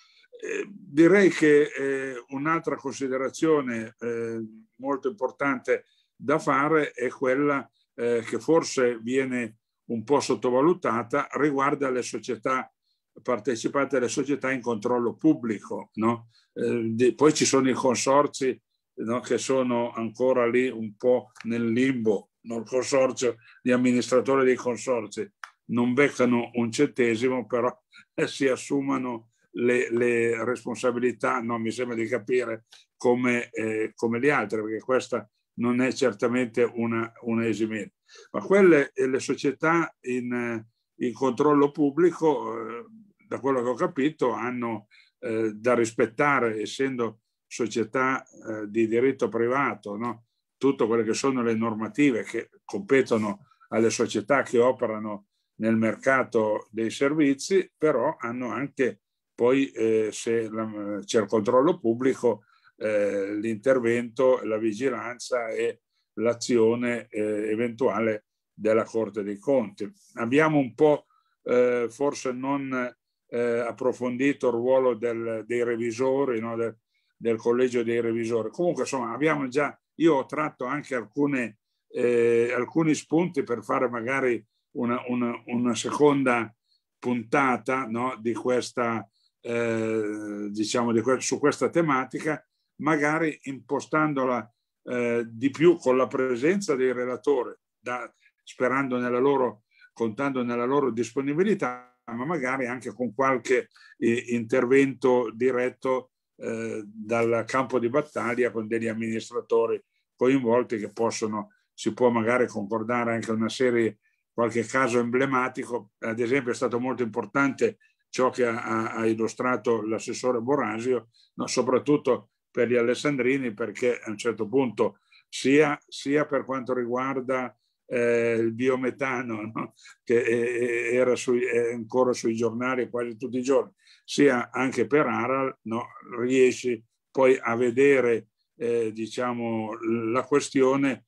Eh, direi che eh, un'altra considerazione eh, molto importante da fare è quella eh, che forse viene un po' sottovalutata riguarda le società partecipate le società in controllo pubblico. No? Eh, di, poi ci sono i consorzi no, che sono ancora lì un po' nel limbo, nel consorzio, gli amministratori dei consorzi non beccano un centesimo, però eh, si assumano le, le, responsabilità, non mi sembra di capire, come, eh, come gli altri, perché questa non è certamente una, una esimente. Ma quelle, eh, le società in, eh, in controllo pubblico, eh, da quello che ho capito, hanno eh, da rispettare, essendo società eh, di diritto privato, no? tutte quelle che sono le normative che competono alle società che operano nel mercato dei servizi, però hanno anche poi, eh, se la, c'è il controllo pubblico, eh, l'intervento, la vigilanza e l'azione eh, eventuale della Corte dei Conti. Abbiamo un po' eh, forse non eh, approfondito il ruolo del, dei revisori, no? del, del collegio dei revisori. Comunque, insomma, abbiamo già, io ho tratto anche alcune, eh, alcuni spunti per fare magari una, una, una seconda puntata no, di questa, eh, diciamo, di que- su questa tematica, magari impostandola eh, di più con la presenza del relatore, da, sperando nella loro, contando nella loro disponibilità, ma magari anche con qualche eh, intervento diretto eh, dal campo di battaglia con degli amministratori coinvolti che possono, si può magari concordare anche una serie, qualche caso emblematico, ad esempio è stato molto importante ciò che ha, ha illustrato l'assessore Borasio, no, soprattutto per gli alessandrini perché a un certo punto sia, sia per quanto riguarda eh, il biometano, no? che eh, eh, era sui, è eh, ancora sui giornali quasi tutti i giorni, sia anche per Aral, no? riesci poi a vedere eh, diciamo, la questione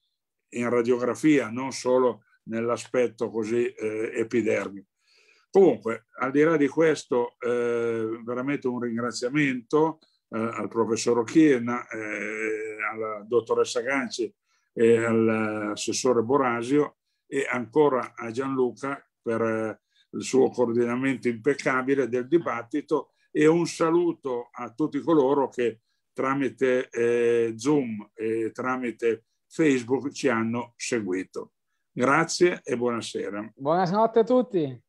in radiografia, non solo nell'aspetto così eh, epidermico. Comunque, al di là di questo, eh, veramente un ringraziamento al professor Occhiena, alla dottoressa Ganci e all'assessore Borasio e ancora a Gianluca per eh, il suo coordinamento impeccabile del dibattito e un saluto a tutti coloro che tramite eh, Zoom e tramite Facebook ci hanno seguito. Grazie e buonasera. Buonasera a tutti.